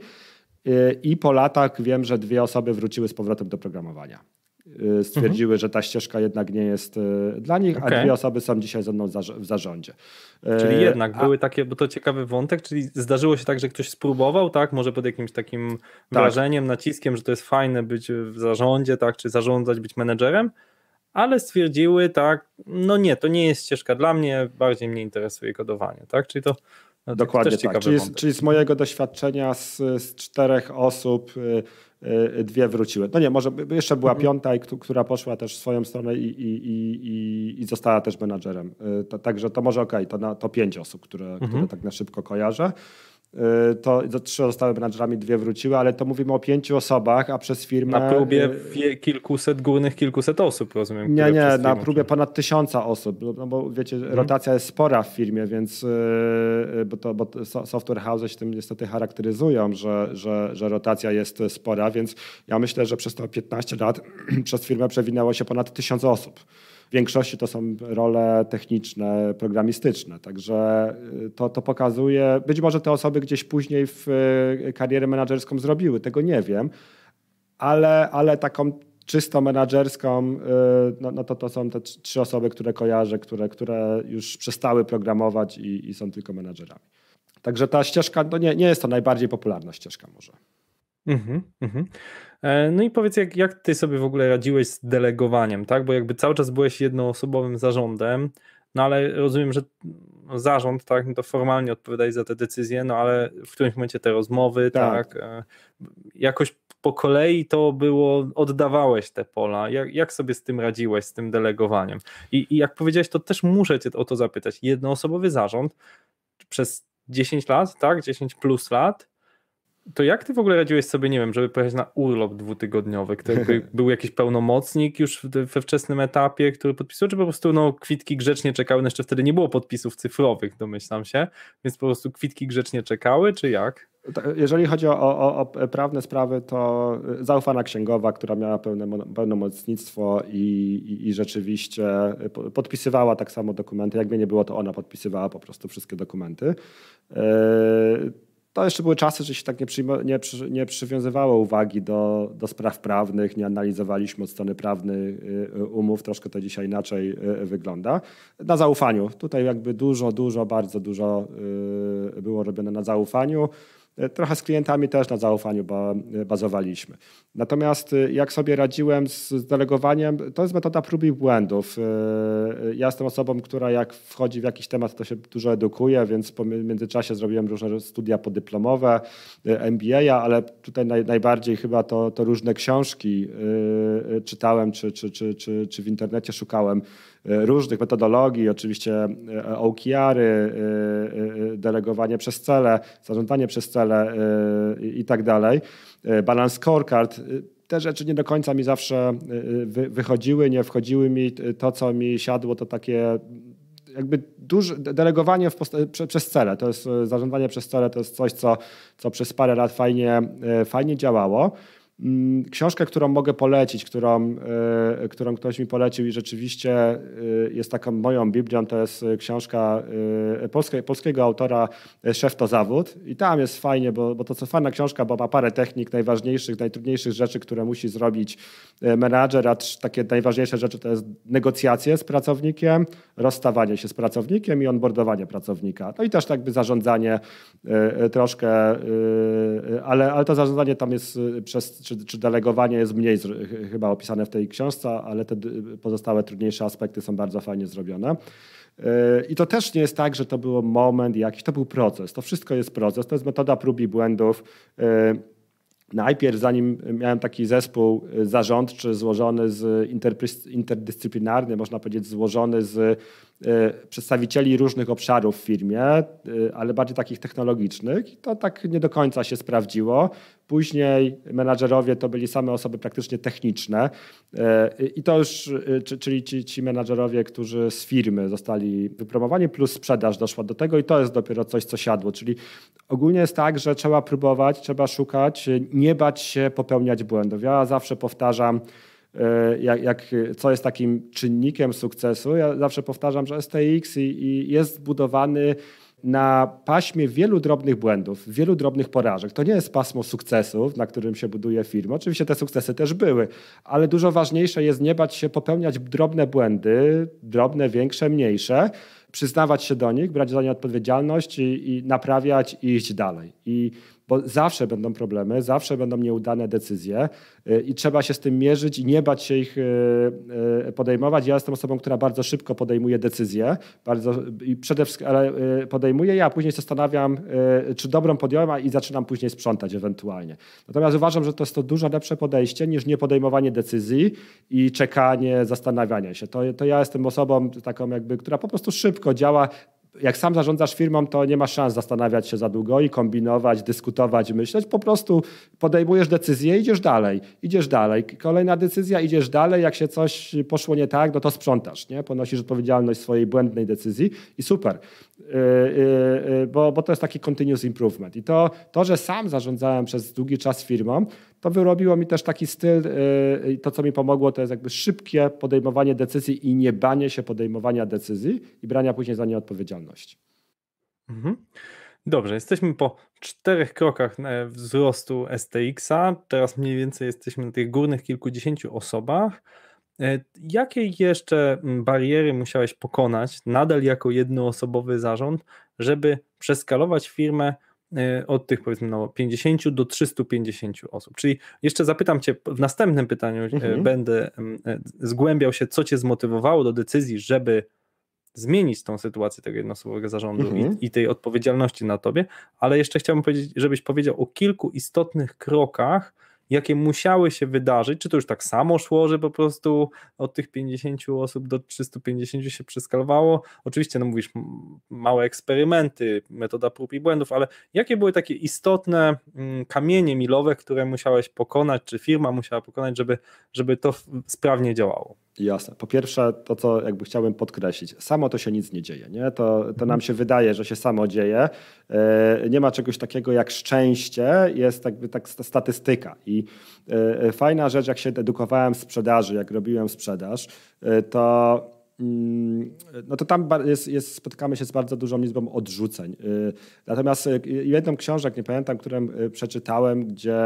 y, i po latach wiem, że dwie osoby wróciły z powrotem do programowania. Y, stwierdziły, mhm. że ta ścieżka jednak nie jest dla nich, okay. a dwie osoby są dzisiaj ze mną w zarządzie. Czyli jednak były takie, bo to ciekawy wątek, czyli zdarzyło się tak, że ktoś spróbował, tak? Może pod jakimś takim tak. wrażeniem, naciskiem, że to jest fajne być w zarządzie, tak? Czy zarządzać, być menedżerem, ale stwierdziły tak, no nie, to nie jest ścieżka dla mnie, bardziej mnie interesuje kodowanie, tak? Czyli to no, Dokładnie tak. Czyli z, czyli z, mojego doświadczenia z, z czterech osób y, y, dwie wróciły. No nie, może jeszcze była mhm. piąta, i, która poszła też w swoją stronę i, i, i, i została też menadżerem. Y, to, także to może okej, okay, to, na, to pięć osób, które, mhm. które tak na szybko kojarzę. Y, to, trzy zostały menadżerami, dwie wróciły, ale to mówimy o pięciu osobach, a przez firmę... Na próbie y, kilkuset, górnych kilkuset osób, rozumiem. Nie, nie, na próbie ponad tysiąca osób, no, no bo wiecie, hmm. rotacja jest spora w firmie, więc y, bo, to, bo software house się tym niestety charakteryzują, że, że, że rotacja jest spora, więc ja myślę, że przez te 15 lat *clears throat* przez firmę przewinęło się ponad tysiąc osób. W większości to są role techniczne, programistyczne. Także y, to, to pokazuje, być może te osoby gdzieś później w y, karierę menedżerską zrobiły, tego nie wiem, ale, ale taką czysto menedżerską, y, no, no, to to są te trzy osoby, które kojarzę, które, które już przestały programować i, i są tylko menedżerami. Także ta ścieżka, no nie, nie jest to najbardziej popularna ścieżka może. Mhm, mm mhm. Mm E, no i powiedz, jak, jak ty sobie w ogóle radziłeś z delegowaniem, tak? Bo jakby cały czas byłeś jednoosobowym zarządem, no ale rozumiem, że zarząd, tak, no to formalnie odpowiadaj za te decyzje, no ale w którymś momencie te rozmowy, tak, tak e, jakoś po kolei to było, oddawałeś te pola. Jak, jak sobie z tym radziłeś, z tym delegowaniem? I, I, jak powiedziałeś, to też muszę cię o to zapytać. Jednoosobowy zarząd przez 10 lat, tak, 10 plus lat, to jak ty w ogóle radziłeś sobie, nie wiem, żeby pojechać na urlop dwutygodniowy? Który *laughs* był jakiś pełnomocnik już we wczesnym etapie, który podpisał, czy po prostu no, kwitki grzecznie czekały? No jeszcze wtedy nie było podpisów cyfrowych, domyślam się, więc po prostu kwitki grzecznie czekały, czy jak? Jeżeli chodzi o, o, o prawne sprawy, to y, zaufana księgowa, która miała pełne, pełnomocnictwo i, i, i rzeczywiście y, podpisywała tak samo dokumenty. Jak mnie nie było, to ona podpisywała po prostu wszystkie dokumenty. Yy to jeszcze były czasy, że się tak nie, przyjmo, nie, nie przywiązywało uwagi do, do spraw prawnych, nie analizowaliśmy od strony prawnej y, y, umów, troszkę to dzisiaj inaczej y, wygląda. Na zaufaniu, tutaj jakby dużo, dużo, bardzo dużo było robione na zaufaniu. E, trochę z klientami też na zaufaniu e, bazowaliśmy. Natomiast e, jak sobie radziłem z delegowaniem, to jest metoda prób i błędów. Ja jestem osobą, która jak wchodzi w jakiś temat, to się dużo edukuje, więc w międzyczasie zrobiłem różne studia podyplomowe, MBA, ale tutaj najbardziej chyba to, to różne książki czytałem, czy, czy, czy, czy, czy w internecie szukałem E, różnych metodologii, oczywiście okr e, e, delegowanie przez cele, zarządzanie przez cele i tak dalej, balance scorecard te rzeczy nie do końca mi zawsze wychodziły, nie wchodziły mi. To, co mi siadło, to takie jakby duże delegowanie prze, przez cele. To jest zarządzanie przez cele, to jest coś, co, co przez parę lat fajnie, fajnie działało. Mm, książkę, którą mogę polecić, którą, e, którą ktoś mi polecił i rzeczywiście e, jest taką moją Biblią, to jest e, książka polskiego autora Szef to zawód i tam jest fajnie, bo, bo to co fajna książka, bo ma parę technik najważniejszych, najtrudniejszych rzeczy, które musi zrobić menadżer, a takie najważniejsze rzeczy to jest negocjacje z pracownikiem, rozstawanie się z pracownikiem i onboardowanie pracownika. No i też jakby zarządzanie troszkę, ale, ale to zarządzanie tam jest przez czy, czy delegowanie jest mniej chyba opisane w tej książce, ale te pozostałe trudniejsze aspekty są bardzo fajnie zrobione. E, I to też nie jest tak, że to był moment jakiś, to był proces. To wszystko jest proces, to jest metoda prób i błędów. E, najpierw, zanim miałem taki zespół e, zarządczy złożony z interdyscyplinarny, można powiedzieć, złożony z przedstawicieli różnych obszarów w firmie, ale bardziej takich technologicznych, i to tak nie do końca się sprawdziło. Później menadżerowie to byli same osoby praktycznie techniczne e, i to już, e, czyli ci, ci menadżerowie, którzy z firmy zostali wypromowani, plus sprzedaż doszła do tego i to jest dopiero coś, co siadło. Czyli ogólnie jest tak, że trzeba próbować, trzeba szukać, nie bać się popełniać błędów. Ja zawsze powtarzam, E, jak, jak, co jest takim czynnikiem sukcesu. Ja zawsze powtarzam, że STX i, i jest zbudowany na paśmie wielu drobnych błędów, wielu drobnych porażek. To nie jest pasmo sukcesów, na którym się buduje firma. Oczywiście te sukcesy też były, ale dużo ważniejsze jest nie bać się popełniać drobne błędy, drobne, większe, mniejsze, przyznawać się do nich, brać za nie odpowiedzialność i, i naprawiać i iść dalej. I bo zawsze będą problemy, zawsze będą nieudane decyzje y, i trzeba się z tym mierzyć i nie bać się ich y, y, podejmować. Ja jestem osobą, która bardzo szybko podejmuje decyzje, bardzo, i przede wszystkim ale podejmuję je, a później zastanawiam, czy dobrą podjąłem, i zaczynam później sprzątać ewentualnie. Natomiast uważam, że to jest to dużo lepsze podejście niż nie podejmowanie decyzji i czekanie, zastanawianie się. To, to ja jestem osobą taką jakby, która po prostu szybko działa, jak sam zarządzasz firmą, to nie masz szans zastanawiać się za długo i kombinować, dyskutować, myśleć. Po prostu podejmujesz decyzję, idziesz dalej, idziesz dalej. Kolejna decyzja, idziesz dalej. Jak się coś poszło nie tak, no to sprzątasz, nie? ponosisz odpowiedzialność swojej błędnej decyzji i super. Yy, yy, bo, bo to jest taki continuous improvement. I to, to, że sam zarządzałem przez długi czas firmą, to wyrobiło mi też taki styl. Y, to, co mi pomogło, to jest jakby szybkie podejmowanie decyzji i nie banie się podejmowania decyzji i brania później za nie odpowiedzialności. Mhm. Dobrze, jesteśmy po czterech krokach e, wzrostu STX-a. Teraz mniej więcej jesteśmy na tych górnych kilkudziesięciu osobach. E, jakie jeszcze mm, bariery musiałeś pokonać, nadal jako jednoosobowy zarząd, żeby przeskalować firmę Y, od tych powiedzmy no, 50 do 350 osób. Czyli jeszcze zapytam Cię w następnym pytaniu, y, mhm. będę mm, y, zgłębiał się, co Cię zmotywowało do decyzji, żeby zmienić tą sytuację tego jednoosobowego zarządu mhm. i, i, tej odpowiedzialności na Tobie, ale jeszcze chciałbym powiedzieć, żebyś powiedział o kilku istotnych krokach, jakie musiały się wydarzyć, czy to już tak samo szło, że po prostu od tych 50 osób do 350 się przeskalowało. Oczywiście, no mówisz, małe eksperymenty, metoda prób i błędów, ale jakie były takie istotne mm, kamienie milowe, które musiałeś pokonać, czy firma musiała pokonać, żeby, żeby to sprawnie działało? Jasne. Po pierwsze, to co jakby chciałem podkreślić, samo to się nic nie dzieje. Nie? To, to nam się wydaje, że się samo dzieje. E, nie ma czegoś takiego jak szczęście, jest jakby tak statystyka. I e, e, fajna rzecz, jak się edukowałem sprzedaży, jak robiłem sprzedaż, to mm, no to tam jest, jest, spotykamy się z bardzo dużą liczbą odrzuceń. Natomiast jedną książek, nie pamiętam, którą przeczytałem, gdzie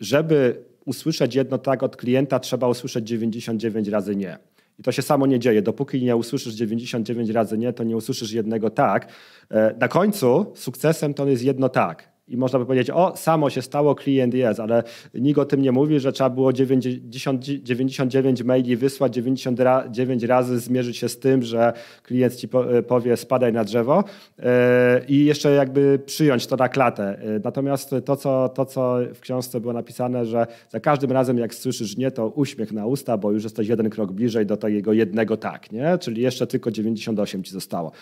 żeby usłyszeć jedno tak od klienta, trzeba usłyszeć 99 razy nie. I to się samo nie dzieje. Dopóki nie usłyszysz 99 razy nie, to nie usłyszysz jednego tak. E, na końcu sukcesem to jest jedno tak i można by powiedzieć, o, samo się stało, klient jest, ale nikt o tym nie mówi, że trzeba było 90, 99 maili wysłać, 99 razy zmierzyć się z tym, że klient ci e, powie spadaj na drzewo e, i jeszcze jakby przyjąć to na klatę. E, natomiast to co, to, co w książce było napisane, że za każdym razem jak słyszysz nie, to uśmiech na usta, bo już jesteś jeden krok bliżej do tego jednego tak, nie? czyli jeszcze tylko 98 ci zostało.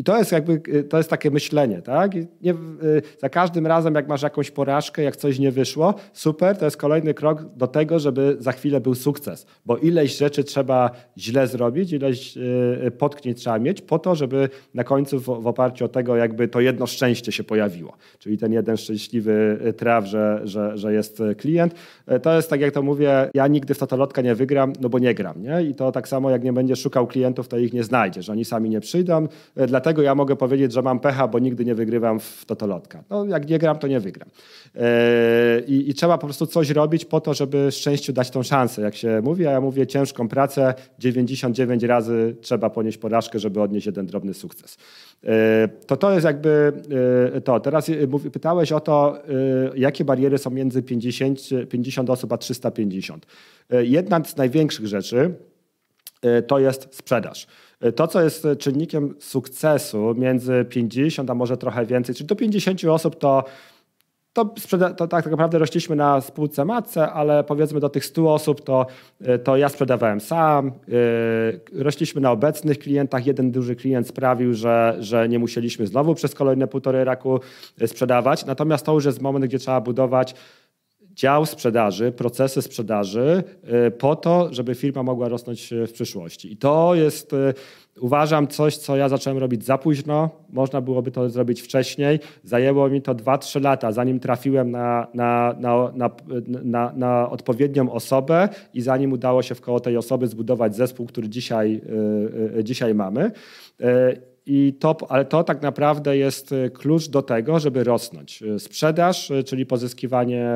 I to jest jakby, y, to jest takie myślenie, tak? Nie, y, za każdym razem, jak masz jakąś porażkę, jak coś nie wyszło, super, to jest kolejny krok do tego, żeby za chwilę był sukces, bo ileś rzeczy trzeba źle zrobić, ileś y, potknięć trzeba mieć po to, żeby na końcu w, w oparciu o tego jakby to jedno szczęście się pojawiło, czyli ten jeden szczęśliwy traw że, że, że jest klient. To jest tak, jak to mówię, ja nigdy w Totolotka nie wygram, no bo nie gram, nie? I to tak samo, jak nie będziesz szukał klientów, to ich nie znajdziesz, oni sami nie przyjdą, dlatego dlatego ja mogę powiedzieć, że mam pecha, bo nigdy nie wygrywam w totolotka. No, jak nie gram, to nie wygram. E, I, I, trzeba po prostu coś robić po to, żeby szczęściu dać tą szansę, jak się mówi, a ja mówię ciężką pracę, 99 razy trzeba ponieść porażkę, żeby odnieść jeden drobny sukces. E, to to jest jakby e, to. Teraz pytałeś o to, jakie bariery są między 50, 50 osób a 350. Jedna z największych rzeczy to jest sprzedaż. To, co jest czynnikiem sukcesu między 50, a może trochę więcej, czyli do 50 osób, to to, sprzeda- to tak, tak naprawdę rośliśmy na spółce matce, ale powiedzmy do tych 100 osób to, to ja sprzedawałem sam. Y, rośliśmy na obecnych klientach. Jeden duży klient sprawił, że, że nie musieliśmy znowu przez kolejne półtorej roku y, sprzedawać. Natomiast to już jest moment, gdzie trzeba budować dział sprzedaży, procesy sprzedaży y, po to, żeby firma mogła rosnąć y, w przyszłości. I to jest, y, uważam, coś, co ja zacząłem robić za późno. Można byłoby to zrobić wcześniej. Zajęło mi to 2-3 lata, zanim trafiłem na, na, na, na, na odpowiednią osobę i zanim udało się koło tej osoby zbudować zespół, który dzisiaj, dzisiaj mamy. I to, ale to tak naprawdę jest y, klucz do tego, żeby rosnąć. Y, sprzedaż, y, czyli pozyskiwanie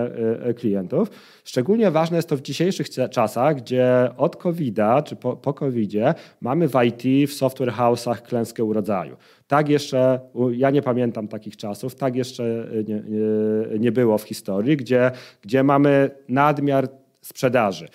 klientów. Szczególnie ważne jest to w dzisiejszych czasach, gdzie od COVID-a czy po, po COVID-zie mamy w IT, w software house'ach klęskę urodzaju. Tak jeszcze, ja nie pamiętam takich czasów, tak jeszcze nie, nie, nie było w historii, gdzie, gdzie mamy nadmiar sprzedaży.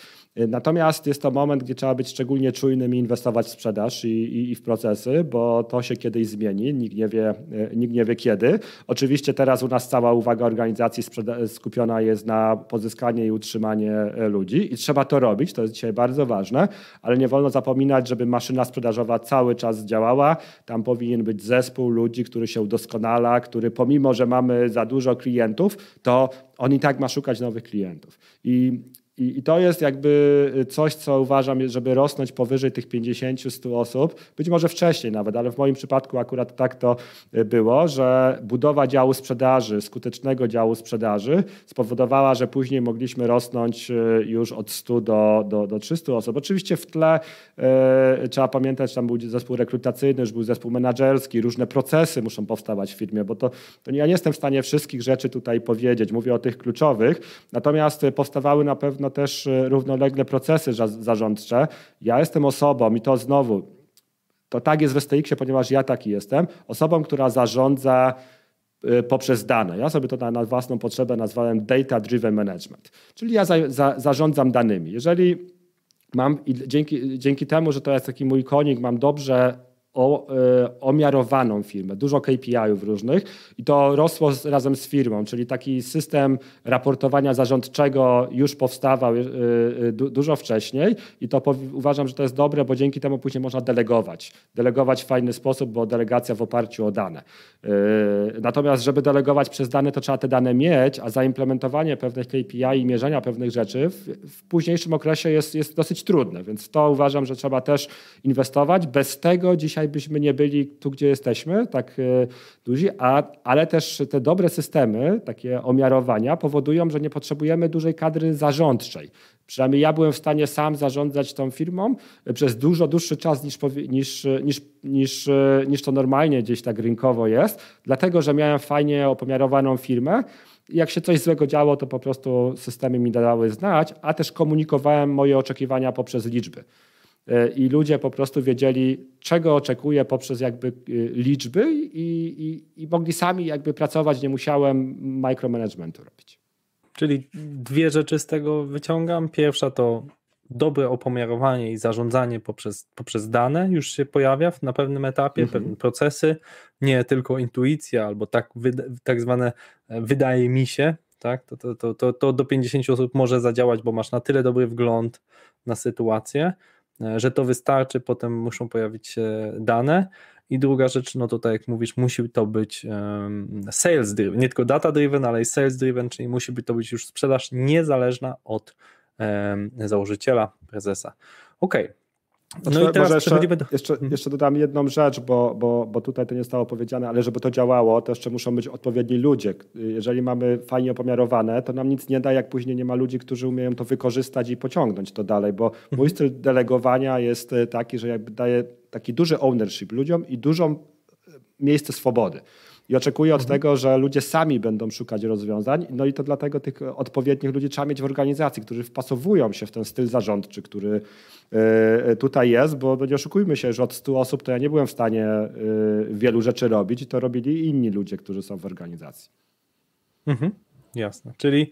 Natomiast jest to moment, gdzie trzeba być szczególnie czujnym i inwestować w sprzedaż i, i, i, w procesy, bo to się kiedyś zmieni, nikt nie, wie, e, nikt nie wie kiedy. Oczywiście teraz u nas cała uwaga organizacji skupiona jest na pozyskanie i utrzymanie e, ludzi i trzeba to robić, to jest dzisiaj bardzo ważne, ale nie wolno zapominać, żeby maszyna sprzedażowa cały czas działała. Tam powinien być zespół ludzi, który się udoskonala, który pomimo, że mamy za dużo klientów, to on i tak ma szukać nowych klientów. I i, I, to jest jakby coś, co uważam, żeby rosnąć powyżej tych 50-100 osób, być może wcześniej nawet, ale w moim przypadku akurat tak to y, było, że budowa działu sprzedaży, skutecznego działu sprzedaży spowodowała, że później mogliśmy rosnąć y, już od 100 do, do, do 300 osób. Oczywiście w tle y, trzeba pamiętać, tam był zespół rekrutacyjny, że był zespół menedżerski, różne procesy muszą powstawać w firmie, bo to, to ja nie jestem w stanie wszystkich rzeczy tutaj powiedzieć, mówię o tych kluczowych, natomiast powstawały na pewno też e, równolegle procesy zarządcze. Ja jestem osobą i to znowu, to tak jest w STX-ie, ponieważ ja taki jestem, osobą, która zarządza e, poprzez dane. Ja sobie to na, na własną potrzebę nazwałem data driven management, czyli ja za, za, zarządzam danymi. Jeżeli mam i dzięki, dzięki temu, że to jest taki mój konik, mam dobrze o, y, omiarowaną firmę, dużo KPI-ów różnych i to rosło z, razem z firmą, czyli taki system raportowania zarządczego już powstawał y, y, dużo wcześniej i to uważam, że to jest dobre, bo dzięki temu później można delegować. Delegować w fajny sposób, bo delegacja w oparciu o dane. natomiast, żeby delegować przez dane, to trzeba te dane mieć, a zaimplementowanie pewnych KPI i mierzenia pewnych rzeczy w, w późniejszym okresie jest, jest dosyć trudne, więc to uważam, że trzeba też inwestować. Bez tego dzisiaj dzisiaj byśmy nie byli tu, gdzie jesteśmy, tak e, duzi, a, ale też te dobre systemy, takie omiarowania, powodują, że nie potrzebujemy dużej kadry zarządczej. Przynajmniej ja byłem w stanie sam zarządzać tą firmą e, przez dużo dłuższy czas niż, e, niż, niż, niż, niż to normalnie gdzieś tak rynkowo jest, dlatego że miałem fajnie opomiarowaną firmę jak się coś złego działo, to po prostu systemy mi dawały znać, a też komunikowałem moje oczekiwania poprzez liczby. E, i ludzie po prostu wiedzieli, czego oczekuje poprzez jakby e, liczby i, i, i mogli sami jakby pracować, nie musiałem micromanagementu robić. Czyli dwie rzeczy z tego wyciągam. Pierwsza to dobre opomiarowanie i zarządzanie poprzez, poprzez dane już się pojawia na pewnym etapie, mhm. pewne procesy, nie tylko intuicja albo tak, tak zwane e, wydaje mi się, tak? To, to, to, to, to do 50 osób może zadziałać, bo masz na tyle dobry wgląd na sytuację E, że to wystarczy, potem muszą pojawić się dane. I druga rzecz, no to tak jak mówisz, musi to być sales driven, nie tylko data driven, ale i sales driven, czyli musi być to być już sprzedaż niezależna od założyciela, prezesa. Okej, okay no i teraz jeszcze, jeszcze, mhm. jeszcze dodam jedną rzecz, bo, bo, bo tutaj to nie zostało powiedziane, ale żeby to działało, to jeszcze muszą być odpowiedni ludzie. Jeżeli mamy fajnie opomiarowane, to nam nic nie da, jak później nie ma ludzi, którzy umieją to wykorzystać i pociągnąć to dalej, bo mhm. mój styl delegowania jest e, taki, że jakby daje taki duży ownership ludziom i dużą e, miejsce swobody. I oczekuję od mhm. tego, że ludzie sami będą szukać rozwiązań. No i to dlatego tych odpowiednich ludzi trzeba mieć w organizacji, którzy wpasowują się w ten styl zarządczy, który e, tutaj jest, bo nie oszukujmy się, że od 100 osób to ja nie byłem w stanie e, wielu rzeczy robić i to robili inni ludzie, którzy są w organizacji. Mhm. Jasne. Czyli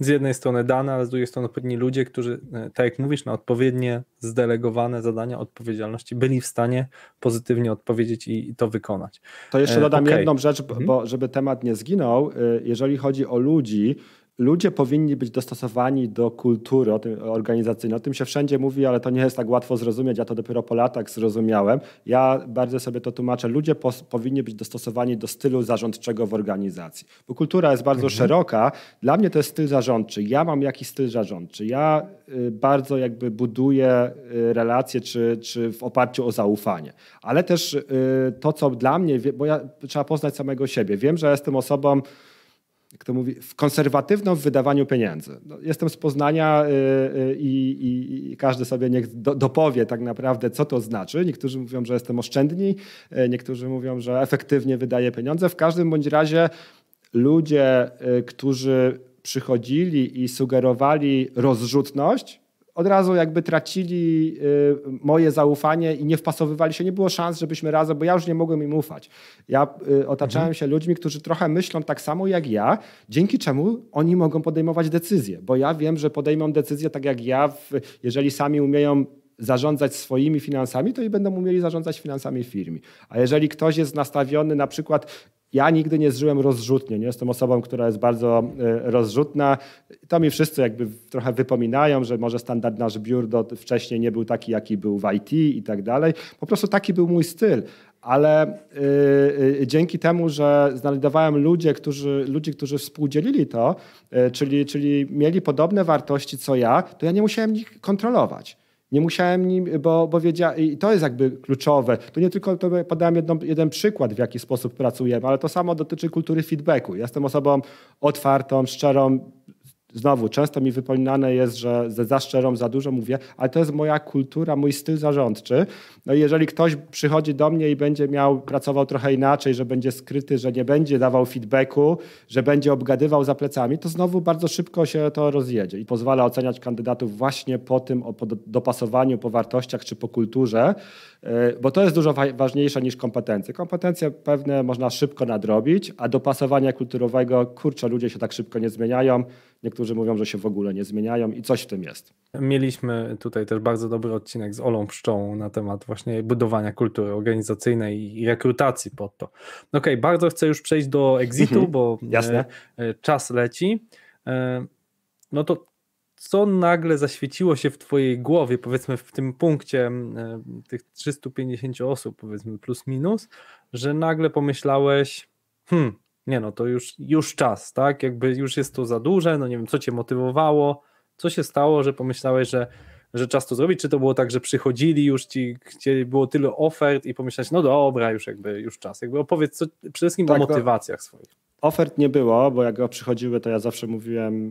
z jednej strony dane, ale z drugiej strony odpowiedni ludzie, którzy, e, tak jak mówisz, na odpowiednie zdelegowane zadania odpowiedzialności byli w stanie pozytywnie odpowiedzieć i, to wykonać. To jeszcze e, dodam okay. jedną rzecz, bo mhm. żeby temat nie zginął, e, jeżeli chodzi o ludzi, ludzie powinni być dostosowani do kultury organizacyjnej. O tym się wszędzie mówi, ale to nie jest tak łatwo zrozumieć. Ja to dopiero po latach zrozumiałem. Ja bardzo sobie to tłumaczę. Ludzie powinni być dostosowani do stylu zarządczego w organizacji, bo kultura jest bardzo mhm. szeroka. Dla mnie to jest styl zarządczy. Ja mam jakiś styl zarządczy. Ja y, bardzo jakby buduję y, relacje czy, czy w oparciu o zaufanie. Ale też y, to, co dla mnie, bo ja, trzeba poznać samego siebie. Wiem, że jestem osobą, jak to mówi, w konserwatywną w wydawaniu pieniędzy. No, jestem z Poznania y, y, i, i, i każdy sobie niech do, dopowie tak naprawdę, co to znaczy. Niektórzy mówią, że jestem oszczędni, y, niektórzy mówią, że efektywnie wydaję pieniądze. W każdym bądź razie ludzie, którzy przychodzili i sugerowali rozrzutność, od razu jakby tracili y, moje zaufanie i nie wpasowywali się. Nie było szans, żebyśmy razem, bo ja już nie mogłem im ufać. Ja y, otaczałem mhm. się ludźmi, którzy trochę myślą tak samo jak ja, dzięki czemu oni mogą podejmować decyzje, bo ja wiem, że podejmą decyzje tak jak ja, jeżeli sami umieją zarządzać swoimi finansami, to i będą umieli zarządzać finansami firmy. A jeżeli ktoś jest nastawiony na przykład ja nigdy nie zżyłem rozrzutnie, nie jestem osobą, która jest bardzo e, rozrzutna. To mi wszyscy jakby trochę wypominają, że może standard nasz biur do, wcześniej nie był taki, jaki był w IT i tak dalej. Po prostu taki był mój styl. Ale e, e, dzięki temu, że znajdowałem ludzi, którzy, ludzi, którzy współdzielili to, czyli, czyli mieli podobne wartości co ja, to ja nie musiałem ich kontrolować. Nie musiałem nim, bo, bo wiedziałem, i to jest jakby kluczowe. To nie tylko to podałem jedną, jeden przykład, w jaki sposób pracujemy, ale to samo dotyczy kultury feedbacku. Ja jestem osobą otwartą, szczerą. Znowu, często mi wypominane jest, że za szczerą za dużo mówię, ale to jest moja kultura, mój styl zarządczy no i jeżeli ktoś przychodzi do mnie i będzie miał, pracował trochę inaczej, że będzie skryty, że nie będzie dawał feedbacku, że będzie obgadywał za plecami, to znowu bardzo szybko się to rozjedzie i pozwala oceniać kandydatów właśnie po tym, po dopasowaniu, po wartościach czy po kulturze, y, bo to jest dużo ważniejsze niż kompetencje. Kompetencje pewne można szybko nadrobić, a dopasowanie kulturowego, kurczę, ludzie się tak szybko nie zmieniają. Niektórzy mówią, że się w ogóle nie zmieniają i coś w tym jest. Mieliśmy tutaj też bardzo dobry odcinek z Olą Pszczą na temat właśnie budowania kultury organizacyjnej i rekrutacji pod to. No okej, okay, bardzo chcę już przejść do exitu, mhm. bo Jasne. E, e, czas leci. E, no to co nagle zaświeciło się w Twojej głowie, powiedzmy w tym punkcie tych 350 osób, powiedzmy plus minus, że nagle pomyślałeś, hmm, nie no, to już, już czas, tak? Jakby już jest to za duże, no nie wiem, co Cię motywowało, co się stało, że pomyślałeś, że, że czas to zrobić? Czy to było tak, że przychodzili już ci, było tyle ofert i pomyślałeś, no dobra, już jakby już czas. Jakby opowiedz co, przede wszystkim tak, o no. motywacjach swoich. Ofert nie było, bo jak przychodziły, to ja zawsze mówiłem,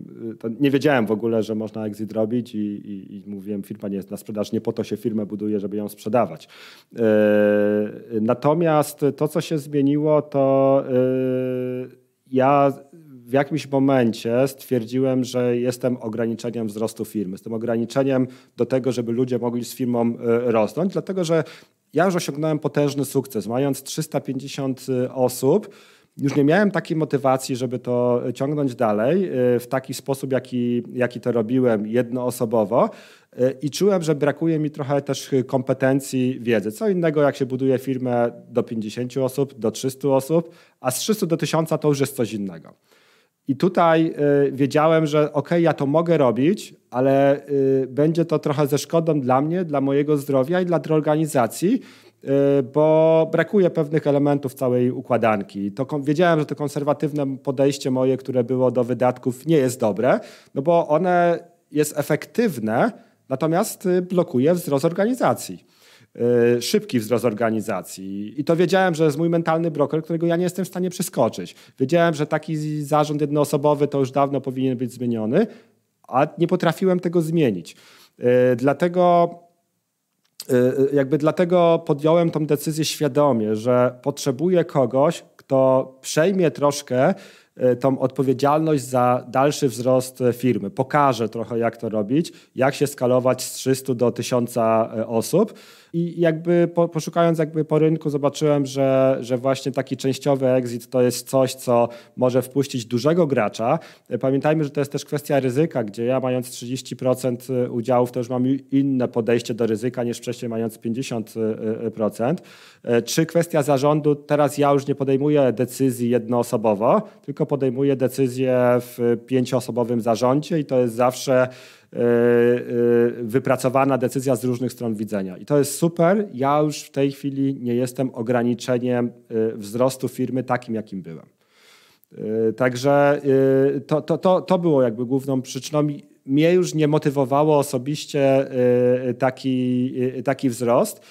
y, nie wiedziałem w ogóle, że można exit robić i, i, i, mówiłem, firma nie jest na sprzedaż, nie po to się firmę buduje, żeby ją sprzedawać. Yy, natomiast to, co się zmieniło, to yy, ja w jakimś momencie stwierdziłem, że jestem ograniczeniem wzrostu firmy, jestem ograniczeniem do tego, żeby ludzie mogli z firmą e, rosnąć, dlatego że ja już osiągnąłem potężny sukces. Mając 350 e, osób, już nie miałem takiej motywacji, żeby to ciągnąć dalej e, w taki sposób, jaki, jaki to robiłem jednoosobowo. I czułem, że brakuje mi trochę też kompetencji, wiedzy. Co innego, jak się buduje firmę do 50 osób, do 300 osób, a z 300 do 1000 to już jest coś innego. I tutaj y, wiedziałem, że ok, ja to mogę robić, ale y, będzie to trochę ze szkodą dla mnie, dla mojego zdrowia i dla organizacji, y, bo brakuje pewnych elementów całej układanki. To wiedziałem, że to konserwatywne podejście moje, które było do wydatków, nie jest dobre, no bo one jest efektywne, natomiast y, blokuje wzrost organizacji. Y, szybki wzrost organizacji. I to wiedziałem, że jest mój mentalny broker, którego ja nie jestem w stanie przeskoczyć. Wiedziałem, że taki zarząd jednoosobowy to już dawno powinien być zmieniony, a nie potrafiłem tego zmienić. Y, dlatego y, jakby dlatego podjąłem tą decyzję świadomie, że potrzebuję kogoś, kto przejmie troszkę E, tą odpowiedzialność za dalszy wzrost e, firmy. Pokażę trochę, jak to robić, jak się skalować z 300 do 1000 e, osób. I jakby po, poszukając jakby po rynku zobaczyłem, że, że właśnie taki częściowy exit to jest coś, co może wpuścić dużego gracza. Pamiętajmy, że to jest też kwestia ryzyka, gdzie ja mając 30% udziałów to już mam inne podejście do ryzyka niż wcześniej mając 50%. Czy kwestia zarządu, teraz ja już nie podejmuję decyzji jednoosobowo, tylko tylko podejmuje decyzje w pięcioosobowym zarządzie i to jest zawsze e, e, wypracowana decyzja z różnych stron widzenia. I to jest super. Ja już w tej chwili nie jestem ograniczeniem e, wzrostu firmy takim, jakim byłem. Także to, to, to, to było jakby główną przyczyną. Mnie już nie motywowało osobiście taki, taki wzrost,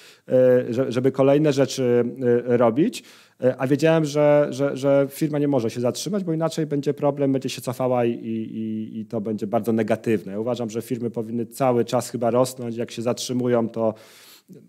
żeby kolejne rzeczy robić. E, a wiedziałem, że, że, że, firma nie może się zatrzymać, bo inaczej będzie problem, będzie się cofała i, i, i to będzie bardzo negatywne. uważam, że firmy powinny cały czas chyba rosnąć. Jak się zatrzymują, to,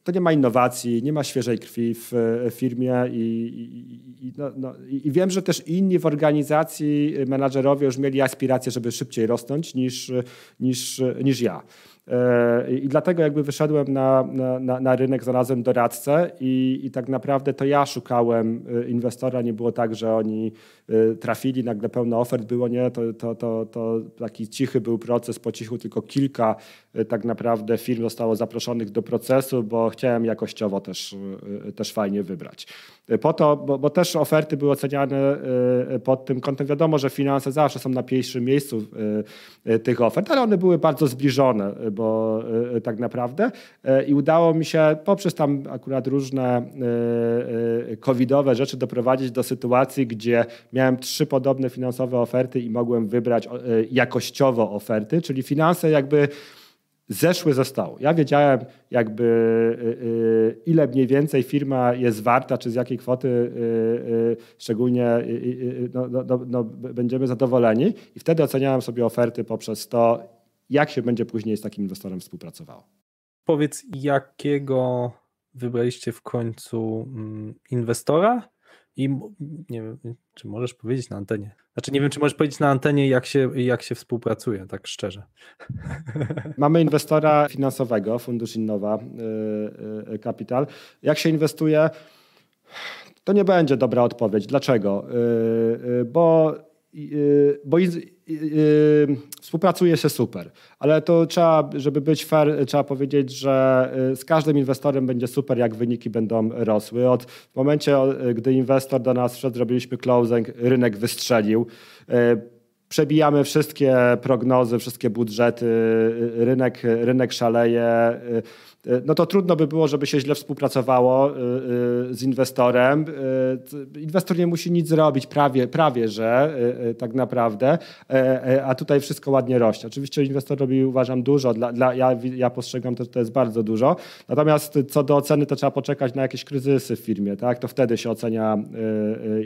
to nie ma innowacji, nie ma świeżej krwi w e, firmie i, i, i, no, no, i, wiem, że też inni w organizacji e, menadżerowie już mieli aspiracje, żeby szybciej rosnąć niż, niż, niż ja. E, I dlatego jakby wyszedłem na, na, na rynek, znalazłem doradcę i, i tak naprawdę to ja szukałem e, inwestora. Nie było tak, że oni Y, trafili, nagle pełno ofert było, nie, to, to, to, to taki cichy był proces, po cichu tylko kilka y, tak naprawdę firm zostało zaproszonych do procesu, bo chciałem jakościowo też, y, też fajnie wybrać. Po to, bo, bo też oferty były oceniane pod tym kątem, wiadomo, że finanse zawsze są na pierwszym miejscu tych ofert, ale one były bardzo zbliżone, bo tak naprawdę i udało mi się poprzez tam akurat różne covidowe rzeczy doprowadzić do sytuacji, gdzie miałem trzy podobne finansowe oferty i mogłem wybrać e, jakościowo oferty, czyli finanse jakby zeszły ze stołu. Ja wiedziałem jakby e, e, ile mniej więcej firma jest warta, czy z jakiej kwoty szczególnie no, no, no, no będziemy zadowoleni i wtedy oceniałem sobie oferty poprzez to, jak się będzie później z takim inwestorem współpracowało. Powiedz, jakiego wybraliście w końcu mm, inwestora i nie wiem, czy możesz powiedzieć na antenie. Znaczy, nie wiem, czy możesz powiedzieć na antenie, jak się, jak się współpracuje, tak szczerze. *laughs* Mamy inwestora finansowego, Fundusz Innowa y, y, y, Capital. Jak się inwestuje? To nie będzie dobra odpowiedź. Dlaczego? Bo, bo współpracuje się super, ale to trzeba, żeby być fair, trzeba powiedzieć, że y, z każdym inwestorem będzie super, jak wyniki będą rosły. Od w momencie, gdy inwestor do nas wszedł, zrobiliśmy closing, rynek wystrzelił. Y, przebijamy wszystkie prognozy, wszystkie budżety, y, rynek, rynek szaleje, E, no to trudno by było, żeby się źle współpracowało e, e, z inwestorem. Inwestor nie musi nic zrobić, prawie, prawie że tak naprawdę, a tutaj wszystko ładnie rośnie. Oczywiście inwestor robi, uważam, dużo, dla, dla, ja, ja postrzegam to, że to jest bardzo dużo. Natomiast co do oceny, to trzeba poczekać na jakieś kryzysy w firmie, tak? to wtedy się ocenia,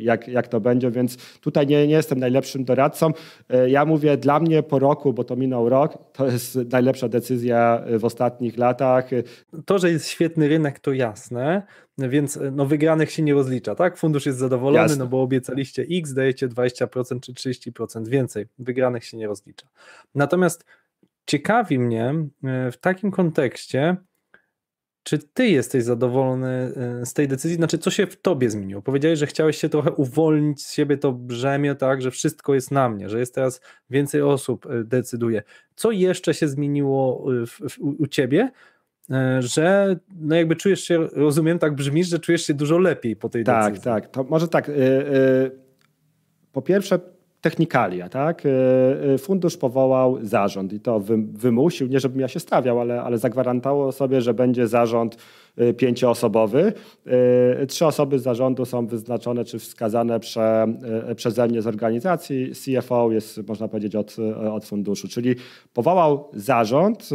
jak, jak to będzie, więc tutaj nie, nie jestem najlepszym doradcą. Ja mówię, dla mnie po roku, bo to minął rok, to jest najlepsza decyzja w ostatnich latach to, że jest świetny rynek, to jasne, więc e, no, wygranych się nie rozlicza, tak? Fundusz jest zadowolony, jasne. no bo obiecaliście X, dajecie 20% czy 30% więcej, wygranych się nie rozlicza. Natomiast ciekawi mnie e, w takim kontekście, czy ty jesteś zadowolony e, z tej decyzji? Znaczy, co się w tobie zmieniło? Powiedziałeś, że chciałeś się trochę uwolnić z siebie to brzemię, tak, że wszystko jest na mnie, że jest teraz więcej osób decyduje. Co jeszcze się zmieniło w, w, u ciebie, E, że no jakby czujesz się, rozumiem, tak brzmisz, że czujesz się dużo lepiej po tej tak, decyzji. Tak, tak. To może tak. Y, y, po pierwsze, technikalia, tak? E, e, fundusz powołał zarząd i to wymusił, nie żebym ja się stawiał, ale, ale zagwarantowało sobie, że będzie zarząd e, pięcioosobowy. Trzy osoby z zarządu są wyznaczone czy wskazane prze, przeze mnie z organizacji. CFO jest, można powiedzieć, od, od funduszu, czyli powołał zarząd,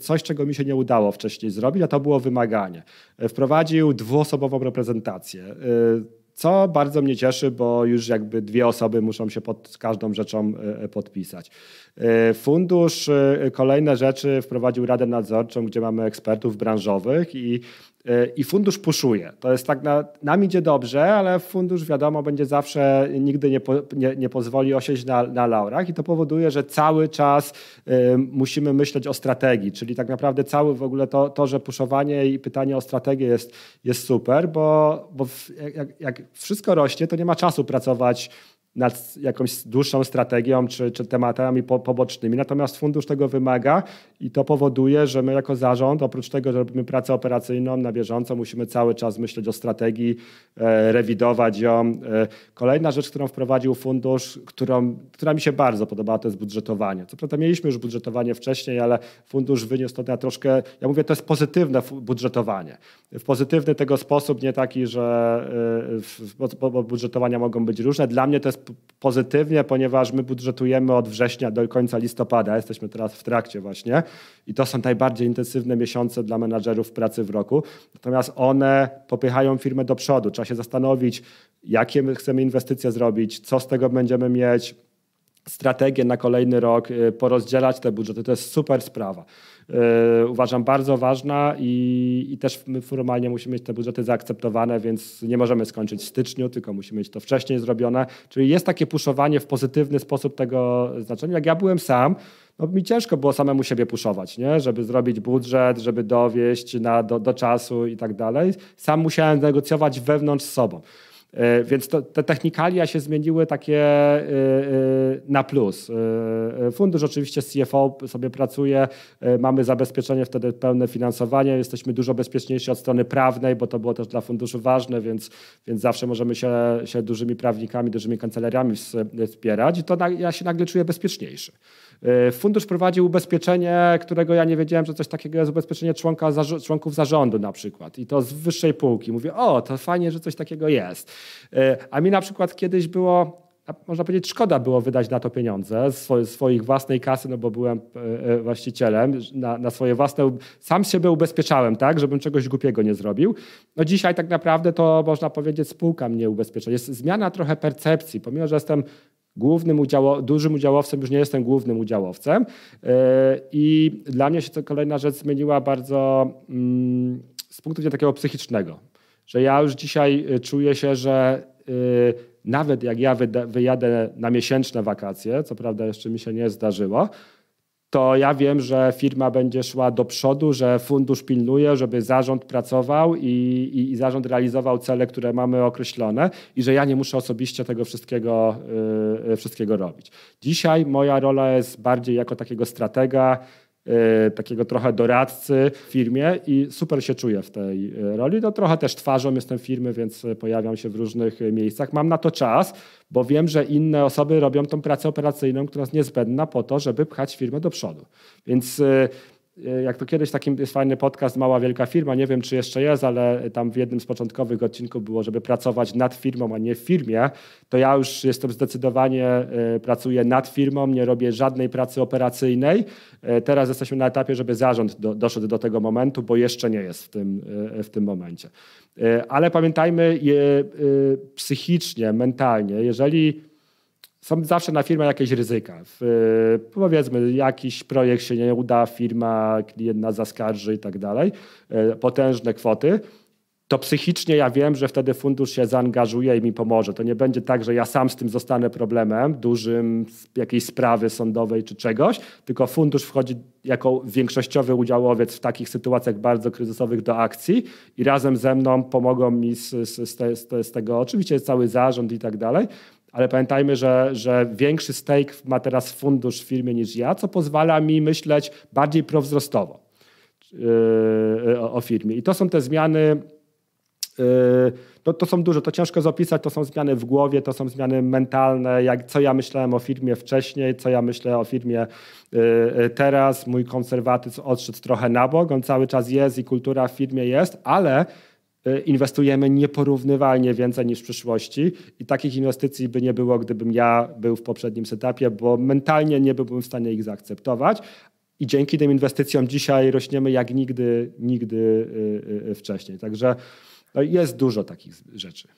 coś, czego mi się nie udało wcześniej zrobić, a to było wymaganie. Wprowadził dwuosobową reprezentację co bardzo mnie cieszy, bo już jakby dwie osoby muszą się pod każdą rzeczą e, e, podpisać. E, fundusz kolejne rzeczy wprowadził Radę Nadzorczą, gdzie mamy ekspertów branżowych i i fundusz puszuje. To jest tak, na, nam idzie dobrze, ale fundusz wiadomo będzie zawsze, nigdy nie, po, nie, nie pozwoli osiąść na, na, laurach i to powoduje, że cały czas y, musimy myśleć o strategii, czyli tak naprawdę cały w ogóle to, to że puszowanie i pytanie o strategię jest, jest super, bo, bo jak, jak wszystko rośnie, to nie ma czasu pracować nad jakąś dłuższą strategią czy, czy tematami po, pobocznymi. Natomiast fundusz tego wymaga i to powoduje, że my jako zarząd, oprócz tego, że robimy pracę operacyjną na bieżąco, musimy cały czas myśleć o strategii, e, rewidować ją. E, kolejna rzecz, którą wprowadził fundusz, którą, która mi się bardzo podobała, to jest budżetowanie. Co prawda mieliśmy już budżetowanie wcześniej, ale fundusz wyniósł to na troszkę, ja mówię, to jest pozytywne budżetowanie. W pozytywny tego sposób, nie taki, że e, w, bo, bo budżetowania mogą być różne. Dla mnie to jest pozytywnie, ponieważ my budżetujemy od września do końca listopada, jesteśmy teraz w trakcie właśnie i to są najbardziej intensywne miesiące dla menadżerów pracy w roku. Natomiast one popychają firmę do przodu. Trzeba się zastanowić, jakie my chcemy inwestycje zrobić, co z tego będziemy mieć, strategię na kolejny rok, y, porozdzielać te budżety. To jest super sprawa. E, uważam bardzo ważna i, i też my formalnie musimy mieć te budżety zaakceptowane, więc nie możemy skończyć w styczniu, tylko musimy mieć to wcześniej zrobione. Czyli jest takie puszowanie w pozytywny sposób tego znaczenia. Jak ja byłem sam, no mi ciężko było samemu siebie puszować, nie? żeby zrobić budżet, żeby dowieść na, do, do czasu i tak dalej. Sam musiałem negocjować wewnątrz sobą. E, więc to, te technikalia się zmieniły takie e, e, na plus. Fundusz oczywiście CFO sobie pracuje, mamy zabezpieczenie wtedy pełne finansowanie, jesteśmy dużo bezpieczniejsi od strony prawnej, bo to było też dla funduszu ważne, więc, więc zawsze możemy się, się dużymi prawnikami, dużymi kancelariami wspierać i to na, ja się nagle czuję bezpieczniejszy. E, fundusz prowadził ubezpieczenie, którego ja nie wiedziałem, że coś takiego jest ubezpieczenie członka, członków zarządu na przykład i to z wyższej półki. Mówię, o, to fajnie, że coś takiego jest. E, a mi na przykład kiedyś było można powiedzieć, szkoda było wydać na to pieniądze z swoich własnej kasy, no bo byłem e, właścicielem na, na, swoje własne, sam siebie ubezpieczałem, tak, żebym czegoś głupiego nie zrobił. No dzisiaj tak naprawdę to można powiedzieć spółka mnie ubezpiecza. Jest zmiana trochę percepcji, pomimo, że jestem głównym udziało, dużym udziałowcem, już nie jestem głównym udziałowcem. E, I dla mnie się to kolejna rzecz zmieniła bardzo mm, z punktu widzenia takiego psychicznego, że ja już dzisiaj e, czuję się, że e, nawet jak ja wyjadę na miesięczne wakacje, co prawda jeszcze mi się nie zdarzyło, to ja wiem, że firma będzie szła do przodu, że fundusz pilnuje, żeby zarząd pracował i, i, i zarząd realizował cele, które mamy określone i że ja nie muszę osobiście tego wszystkiego, yy, wszystkiego robić. Dzisiaj moja rola jest bardziej jako takiego stratega, Y, takiego trochę doradcy w firmie i super się czuję w tej y, roli. To no, trochę też twarzą jestem firmy, więc y, pojawiam się w różnych miejscach. Mam na to czas, bo wiem, że inne osoby robią tą pracę operacyjną, która jest niezbędna po to, żeby pchać firmę do przodu. Więc E, jak to kiedyś taki jest fajny podcast Mała Wielka Firma, nie wiem czy jeszcze jest, ale tam w jednym z początkowych odcinków było, żeby pracować nad firmą, a nie w firmie, to ja już jestem zdecydowanie, e, pracuję nad firmą, nie robię żadnej pracy operacyjnej. E, teraz jesteśmy na etapie, żeby zarząd do, doszedł do tego momentu, bo jeszcze nie jest w tym, w tym momencie. Ale pamiętajmy je, psychicznie, mentalnie, jeżeli są zawsze na firmę jakieś ryzyka. W, e, powiedzmy, jakiś projekt się nie uda, firma, klient nas zaskarży i tak dalej. E, potężne kwoty. To psychicznie ja wiem, że wtedy fundusz się zaangażuje i mi pomoże. To nie będzie tak, że ja sam z tym zostanę problemem, dużym jakiejś sprawy sądowej czy czegoś, tylko fundusz wchodzi jako większościowy udziałowiec w takich sytuacjach bardzo kryzysowych do akcji i razem ze mną pomogą mi z, z, z, z tego, oczywiście cały zarząd i tak dalej, ale pamiętajmy, że, że większy stake ma teraz fundusz w firmie niż ja, co pozwala mi myśleć bardziej prowzrostowo yy, yy, o, o firmie. I to są te zmiany. Yy, to, to, są dużo, to ciężko zapisać, to są zmiany w głowie, to są zmiany mentalne, jak, co ja myślałem o firmie wcześniej, co ja myślę o firmie teraz. Mój konserwatyzm odszedł trochę na bok, on cały czas jest i kultura w firmie jest, ale Y, inwestujemy nieporównywalnie więcej niż w przyszłości i takich inwestycji by nie było, gdybym ja był w poprzednim setupie, bo mentalnie nie byłbym w stanie ich zaakceptować. I dzięki tym inwestycjom dzisiaj rośniemy jak nigdy, nigdy y, y, wcześniej. Także no, jest dużo takich rzeczy.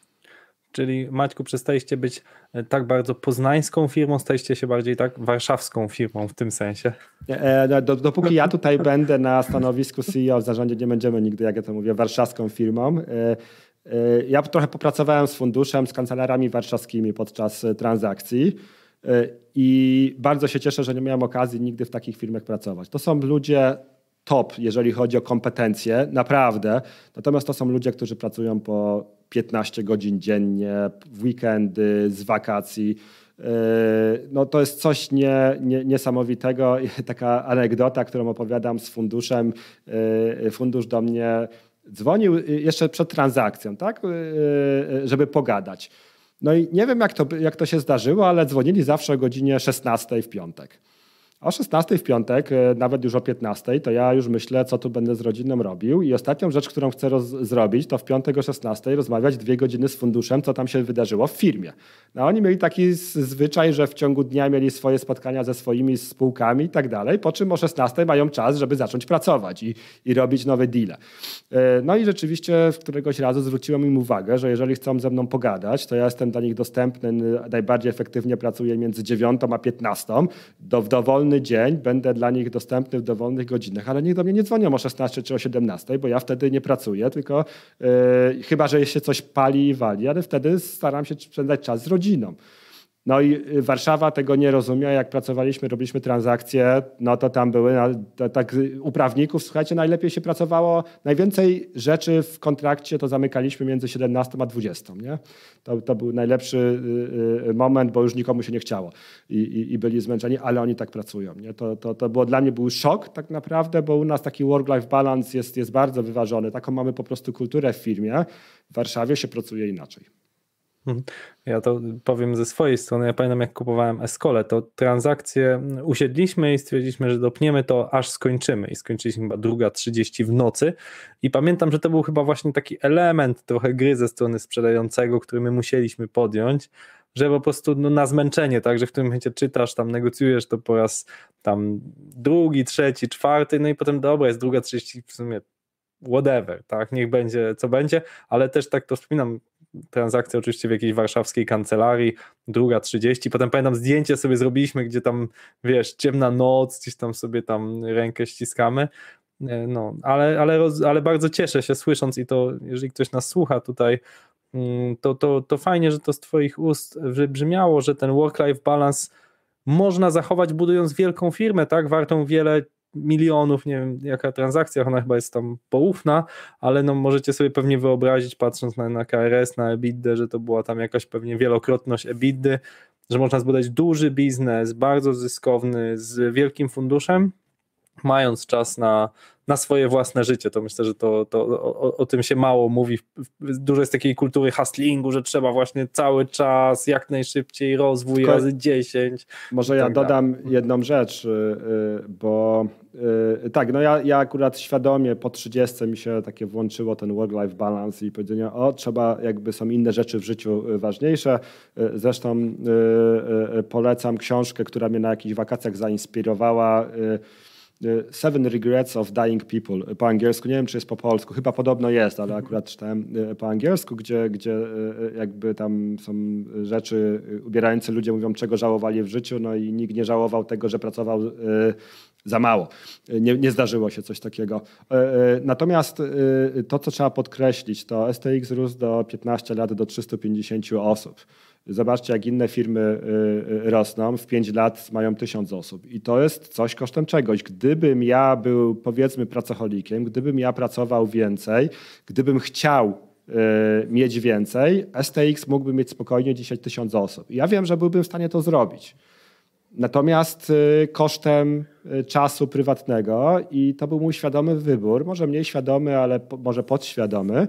Czyli Maćku, przestaliście być e, tak bardzo poznańską firmą, staliście się bardziej tak warszawską firmą w tym sensie. E, no, dopóki ja tutaj będę na stanowisku CEO w zarządzie, nie będziemy nigdy, jak ja to mówię, warszawską firmą. E, ja trochę popracowałem z funduszem, z kancelarami warszawskimi podczas transakcji i bardzo się cieszę, że nie miałem okazji nigdy w takich firmach pracować. To są ludzie top, jeżeli chodzi o kompetencje, naprawdę. Natomiast to są ludzie, którzy pracują po 15 godzin dziennie, w weekendy, z wakacji. Yy, no to jest coś nie, nie, niesamowitego. *laughs* Taka anegdota, którą opowiadam z funduszem. Yy, fundusz do mnie dzwonił y, jeszcze przed transakcją, tak, yy, żeby pogadać. No i nie wiem, jak to, jak to się zdarzyło, ale dzwonili zawsze o godzinie 16 w piątek. O 16 w piątek, e, nawet już o 15, to ja już myślę, co tu będę z rodziną robił. I ostatnią rzecz, którą chcę zrobić, to w piątek o 16 rozmawiać dwie godziny z funduszem, co tam się wydarzyło w firmie. No oni mieli taki zwyczaj, że w ciągu dnia mieli swoje spotkania ze swoimi spółkami i tak dalej, po czym o 16 mają czas, żeby zacząć pracować i, i robić nowe deale. E, no i rzeczywiście w któregoś razu zwróciłem im uwagę, że jeżeli chcą ze mną pogadać, to ja jestem dla nich dostępny, najbardziej efektywnie pracuję między 9 a 15, do, w dowolnym dowolny dzień, będę dla nich dostępny w dowolnych godzinach, ale niech do mnie nie dzwonią o 16 czy o 17, bo ja wtedy nie pracuję, tylko yy, chyba, że się coś pali i wali, ale wtedy staram się spędzać czas z rodziną. No i y, Warszawa tego nie rozumiała. Jak pracowaliśmy, robiliśmy transakcje, no to tam były tak y, uprawników. słuchajcie, najlepiej się pracowało, najwięcej rzeczy w kontrakcie to zamykaliśmy między 17 a 20. Nie? To, to był najlepszy y, moment, bo już nikomu się nie chciało i, i, i byli zmęczeni, ale oni tak pracują. Nie? To, to, to było dla mnie był szok tak naprawdę, bo u nas taki work-life balance jest, jest bardzo wyważony. Taką mamy po prostu kulturę w firmie. W Warszawie się pracuje inaczej. Mhm. Ja to powiem ze swojej strony. Ja pamiętam, jak kupowałem Escole, to transakcje usiedliśmy i stwierdziliśmy, że dopniemy to, aż skończymy. I skończyliśmy chyba druga 30 w nocy. I pamiętam, że to był chyba właśnie taki element trochę gry ze strony sprzedającego, który my musieliśmy podjąć, że po prostu no, na zmęczenie, tak, że w którym momencie czytasz, tam negocjujesz to po raz tam drugi, trzeci, czwarty, no i potem dobra, jest druga 30 w sumie whatever, tak, niech będzie co będzie, ale też tak to wspominam, transakcja oczywiście w jakiejś warszawskiej kancelarii, druga 30, potem pamiętam zdjęcie sobie zrobiliśmy, gdzie tam, wiesz, ciemna noc, gdzieś tam sobie tam rękę ściskamy, e, no, ale, ale, ale bardzo cieszę się słysząc i to, jeżeli ktoś nas słucha tutaj, mm, to, to, to fajnie, że to z Twoich ust wybrzmiało, że ten work-life balance można zachować budując wielką firmę, tak, wartą wiele milionów, nie wiem jaka transakcja, ona chyba jest tam poufna, ale no możecie sobie pewnie wyobrazić patrząc na, na KRS, na EBITDA, że to była tam jakaś pewnie wielokrotność EBITDA, że można zbudować duży biznes, bardzo zyskowny, z wielkim funduszem, mając czas na, na swoje własne życie. To myślę, że to, to o, o, tym się mało mówi. Dużo jest takiej kultury hustlingu, że trzeba właśnie cały czas, jak najszybciej rozwój Tylko razy 10. Może ja tak dodam jedną rzecz, y, y, bo y, tak, no ja, ja akurat świadomie po 30 mi się takie włączyło ten work-life balance i powiedzenie, o trzeba, jakby są inne rzeczy w życiu ważniejsze. Zresztą polecam książkę, która mnie na jakichś wakacjach zainspirowała, Y, Seven Regrets of Dying People y, po angielsku. Nie wiem, czy jest po polsku. Chyba podobno jest, ale mhm. akurat czytałem y, po angielsku, gdzie, gdzie jakby tam są rzeczy ubierające ludzie mówią, czego żałowali w życiu, no i nikt nie żałował tego, że pracował za mało. Nie, nie zdarzyło się coś takiego. Natomiast to, co trzeba podkreślić, to STX rósł do 15 lat do 350 osób. Zobaczcie, jak inne firmy y, y, rosną, w 5 lat mają tysiąc osób. I to jest coś kosztem czegoś. Gdybym ja był, powiedzmy, pracocholikiem, gdybym ja pracował więcej, gdybym chciał y, mieć więcej, STX mógłby mieć spokojnie dzisiaj tysięcy osób. I ja wiem, że byłbym w stanie to zrobić. Natomiast kosztem czasu prywatnego i to był mój świadomy wybór, może mniej świadomy, ale może podświadomy,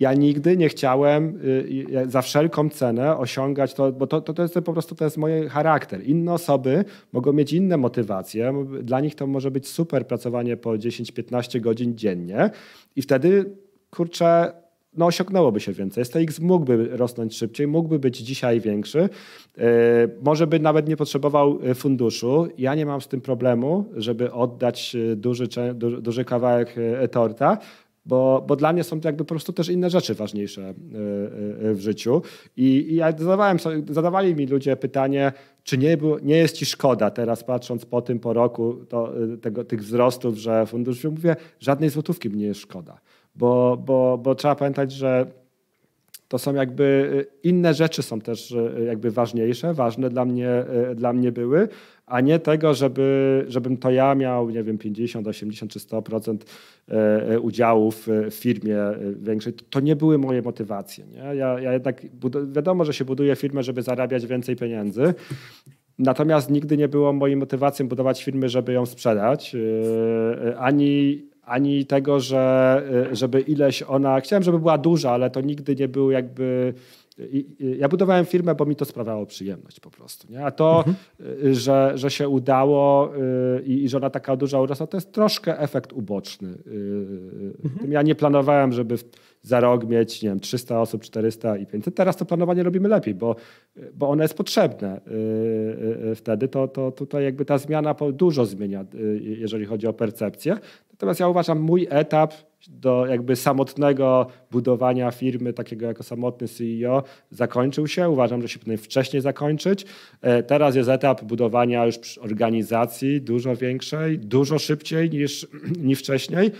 ja nigdy nie chciałem y, za wszelką cenę osiągać to, bo to, to, to jest po prostu to jest mój charakter. Inne osoby mogą mieć inne motywacje. Dla nich to może być super pracowanie po 10-15 godzin dziennie i wtedy kurczę, no osiągnęłoby się więcej. STX mógłby rosnąć szybciej, mógłby być dzisiaj większy. Y, może by nawet nie potrzebował y, funduszu. Ja nie mam z tym problemu, żeby oddać duży, duży kawałek torta, bo, bo dla mnie są to jakby po prostu też inne rzeczy ważniejsze e, e, e, w życiu. I, i ja zadawałem, zadawali mi ludzie pytanie, czy nie, nie jest ci szkoda teraz patrząc po tym, po roku to, tego, tych wzrostów, że fundusz, mówię, żadnej złotówki mnie jest szkoda, bo, bo, bo trzeba pamiętać, że to są jakby inne rzeczy są też jakby ważniejsze, ważne dla mnie, dla mnie były, a nie tego, żeby, żebym to ja miał, nie wiem, 50, 80 czy 100% e, e, udziałów e, w firmie większej. To nie były moje motywacje. Nie? Ja, ja jednak, wiadomo, że się buduje firmę, żeby zarabiać więcej pieniędzy, Natomiast nigdy nie było moją motywacją budować firmy, żeby ją sprzedać, ani, ani tego, że, żeby ileś ona. Chciałem, żeby była duża, ale to nigdy nie był jakby ja budowałem firmę, bo mi to sprawiało przyjemność po prostu. Nie? A to, mhm. Y, że, że się udało y, i, i że ona taka duża urosła, to jest troszkę efekt uboczny. Y, mhm. Ja nie planowałem, żeby za rok mieć nie wiem, 300 osób, 400 i 500. Teraz to planowanie robimy lepiej, bo, bo ono jest potrzebne. Wtedy to, to tutaj jakby ta zmiana dużo zmienia, jeżeli chodzi o percepcję. Natomiast ja uważam mój etap do jakby samotnego budowania firmy, takiego jako samotny CEO, zakończył się. Uważam, że się powinien wcześniej zakończyć. E, teraz jest etap budowania już organizacji dużo większej, dużo szybciej niż, *clears throat* niż wcześniej.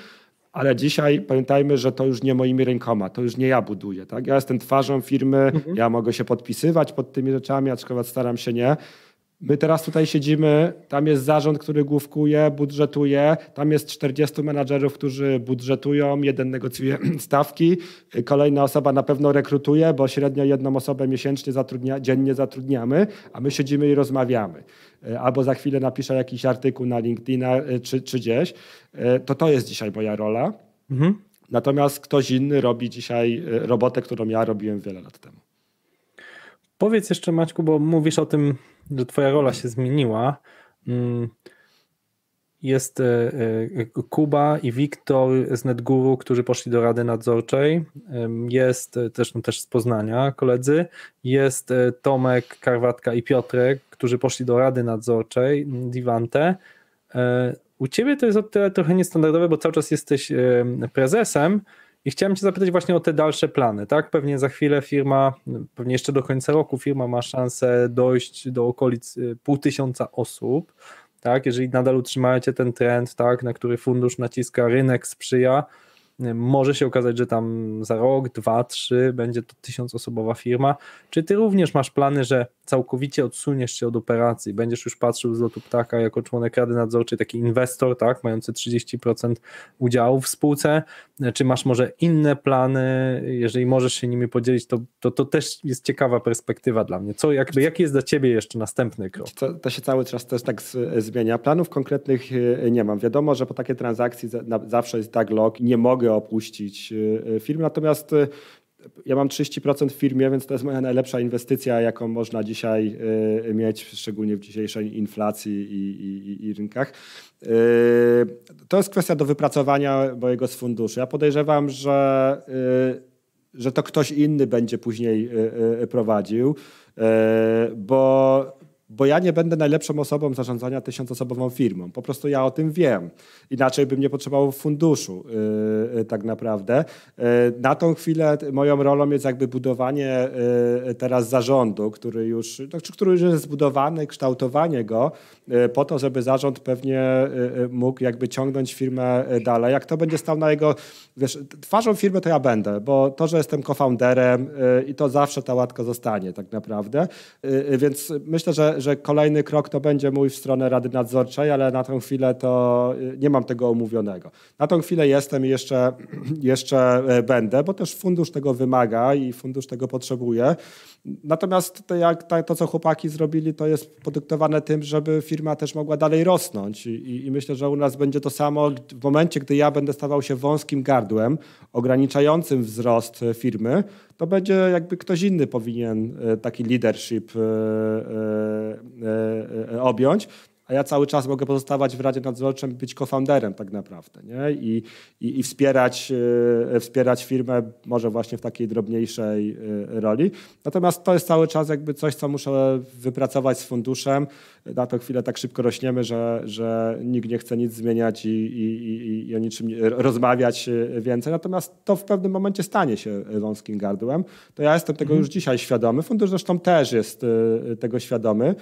Ale dzisiaj pamiętajmy, że to już nie moimi rękoma, to już nie ja buduję. Tak? Ja jestem twarzą firmy, mhm. ja mogę się podpisywać pod tymi rzeczami, aczkolwiek staram się nie. My teraz tutaj siedzimy, tam jest zarząd, który główkuje, budżetuje, tam jest 40 menadżerów, którzy budżetują, jeden negocjuje *clears throat* stawki, kolejna osoba na pewno rekrutuje, bo średnio jedną osobę miesięcznie zatrudnia, dziennie zatrudniamy, a my siedzimy i rozmawiamy. E, albo za chwilę napiszę jakiś artykuł na LinkedIna e, czy, czy gdzieś. E, to to jest dzisiaj moja rola. Mhm. Natomiast ktoś inny robi dzisiaj robotę, którą ja robiłem wiele lat temu. Powiedz jeszcze, Maćku, bo mówisz o tym że twoja rola się zmieniła. Mm, jest e, e, Kuba i Wiktor z NetGuru, którzy poszli do Rady Nadzorczej. Jest e, też, no też z Poznania koledzy. Jest Tomek, Karwatka i Piotrek, którzy poszli do Rady Nadzorczej mm, Divante. U ciebie to jest o tyle trochę niestandardowe, bo cały czas jesteś prezesem, i chciałem Cię zapytać właśnie o te dalsze plany, tak? Pewnie za chwilę firma, pewnie jeszcze do końca roku firma ma szansę dojść do okolic y, pół tysiąca osób, tak? Jeżeli nadal utrzymacie ten trend, tak, na który fundusz naciska, rynek sprzyja, może się okazać, że tam za rok, dwa, trzy będzie to tysiącosobowa firma. Czy ty również masz plany, że całkowicie odsuniesz się od operacji? Będziesz już patrzył z lotu ptaka jako członek rady nadzorczej, taki inwestor, tak, mający 30% udziału w spółce? Czy masz może inne plany? Jeżeli możesz się nimi podzielić, to, to, to też jest ciekawa perspektywa dla mnie. Co, jakby, jaki jest dla ciebie jeszcze następny krok? To, to się cały czas też tak zmienia. Planów konkretnych e, nie mam. Wiadomo, że po takiej transakcji zawsze jest tak log. Nie mogę mogę opuścić y, y, firmę. Natomiast y, ja mam 30% w firmie, więc to jest moja najlepsza inwestycja, jaką można dzisiaj mieć, szczególnie w dzisiejszej inflacji i, i, i rynkach. To jest kwestia do wypracowania mojego z funduszy. Ja podejrzewam, że, że to ktoś inny będzie później prowadził, bo bo ja nie będę najlepszą osobą zarządzania tysiącosobową firmą. Po prostu ja o tym wiem. Inaczej bym nie potrzebował funduszu yy, tak naprawdę. Yy, na tą chwilę moją rolą jest jakby budowanie yy, teraz zarządu, który już, znaczy, który już jest zbudowany, kształtowanie go y, po to, żeby zarząd pewnie y, mógł jakby ciągnąć firmę dalej. Jak to będzie stał na jego, wiesz, twarzą firmy to ja będę, bo to, że jestem cofounderem i to zawsze ta łatka zostanie tak naprawdę. Więc myślę, że że kolejny krok to będzie mój w stronę Rady Nadzorczej, ale na tę chwilę to y, nie mam tego omówionego. Na tę chwilę jestem i jeszcze, *clears throat* jeszcze e, będę, bo też fundusz tego wymaga i fundusz tego potrzebuje. Natomiast to, jak, to, co chłopaki zrobili, to jest podyktowane tym, żeby firma też mogła dalej rosnąć. I, I, myślę, że u nas będzie to samo w momencie, gdy ja będę stawał się wąskim gardłem ograniczającym wzrost e, firmy, to będzie jakby ktoś inny powinien e, taki leadership e, objąć a ja cały czas mogę pozostawać w Radzie Nadzorczej, być cofounderem tak naprawdę nie? I, i, i wspierać, yy, wspierać firmę może właśnie w takiej drobniejszej yy, roli. Natomiast to jest cały czas jakby coś, co muszę wypracować z funduszem. Na tę chwilę tak szybko rośniemy, że, że nikt nie chce nic zmieniać i, i, i o niczym rozmawiać e, więcej. Natomiast to w pewnym momencie stanie się wąskim gardłem. To ja jestem tego mhm. już dzisiaj świadomy. Fundusz zresztą też jest tego świadomy.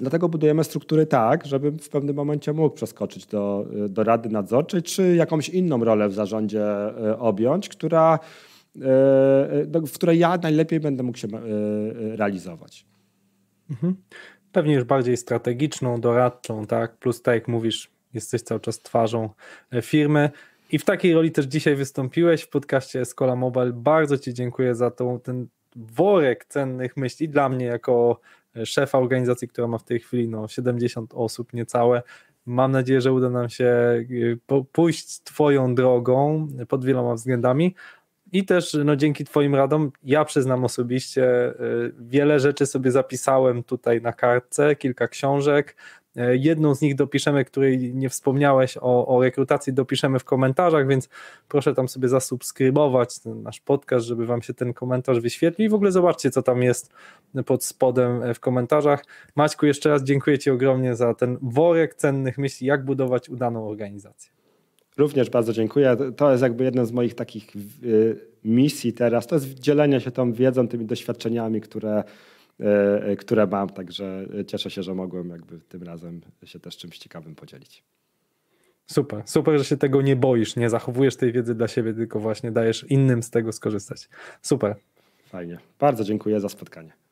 Dlatego budujemy struktury tak, żeby w pewnym momencie mógł przeskoczyć do, do rady nadzorczej, czy jakąś inną rolę w zarządzie e, objąć, która, e, e, w której ja najlepiej będę mógł się realizować. Mhm. Pewnie już bardziej strategiczną, doradczą, tak? Plus, tak jak mówisz, jesteś cały czas twarzą firmy. I w takiej roli też dzisiaj wystąpiłeś w podcaście Escola Mobile. Bardzo Ci dziękuję za tą, ten worek cennych myśli dla mnie jako szefa organizacji, która ma w tej chwili no, 70 osób niecałe. Mam nadzieję, że uda nam się y, pójść Twoją drogą pod wieloma względami. I też no, dzięki Twoim radom, ja przyznam osobiście, y, wiele rzeczy sobie zapisałem tutaj na kartce, kilka książek, E, jedną z nich dopiszemy, której nie wspomniałeś o, o rekrutacji, dopiszemy w komentarzach, więc proszę tam sobie zasubskrybować nasz podcast, żeby Wam się ten komentarz wyświetlił i w ogóle zobaczcie, co tam jest pod spodem e, w komentarzach. Maćku, jeszcze raz dziękuję Ci ogromnie za ten worek cennych myśli, jak budować udaną organizację. Również bardzo dziękuję. To jest jakby jedna z moich takich e, misji teraz, to jest dzielenie się tą wiedzą, tymi doświadczeniami, które E, e, które mam, także cieszę się, że mogłem jakby tym razem się też czymś ciekawym podzielić. Super, super, że się tego nie boisz, nie zachowujesz tej wiedzy dla siebie, tylko właśnie dajesz innym z tego skorzystać. Super. Fajnie. Bardzo dziękuję za spotkanie.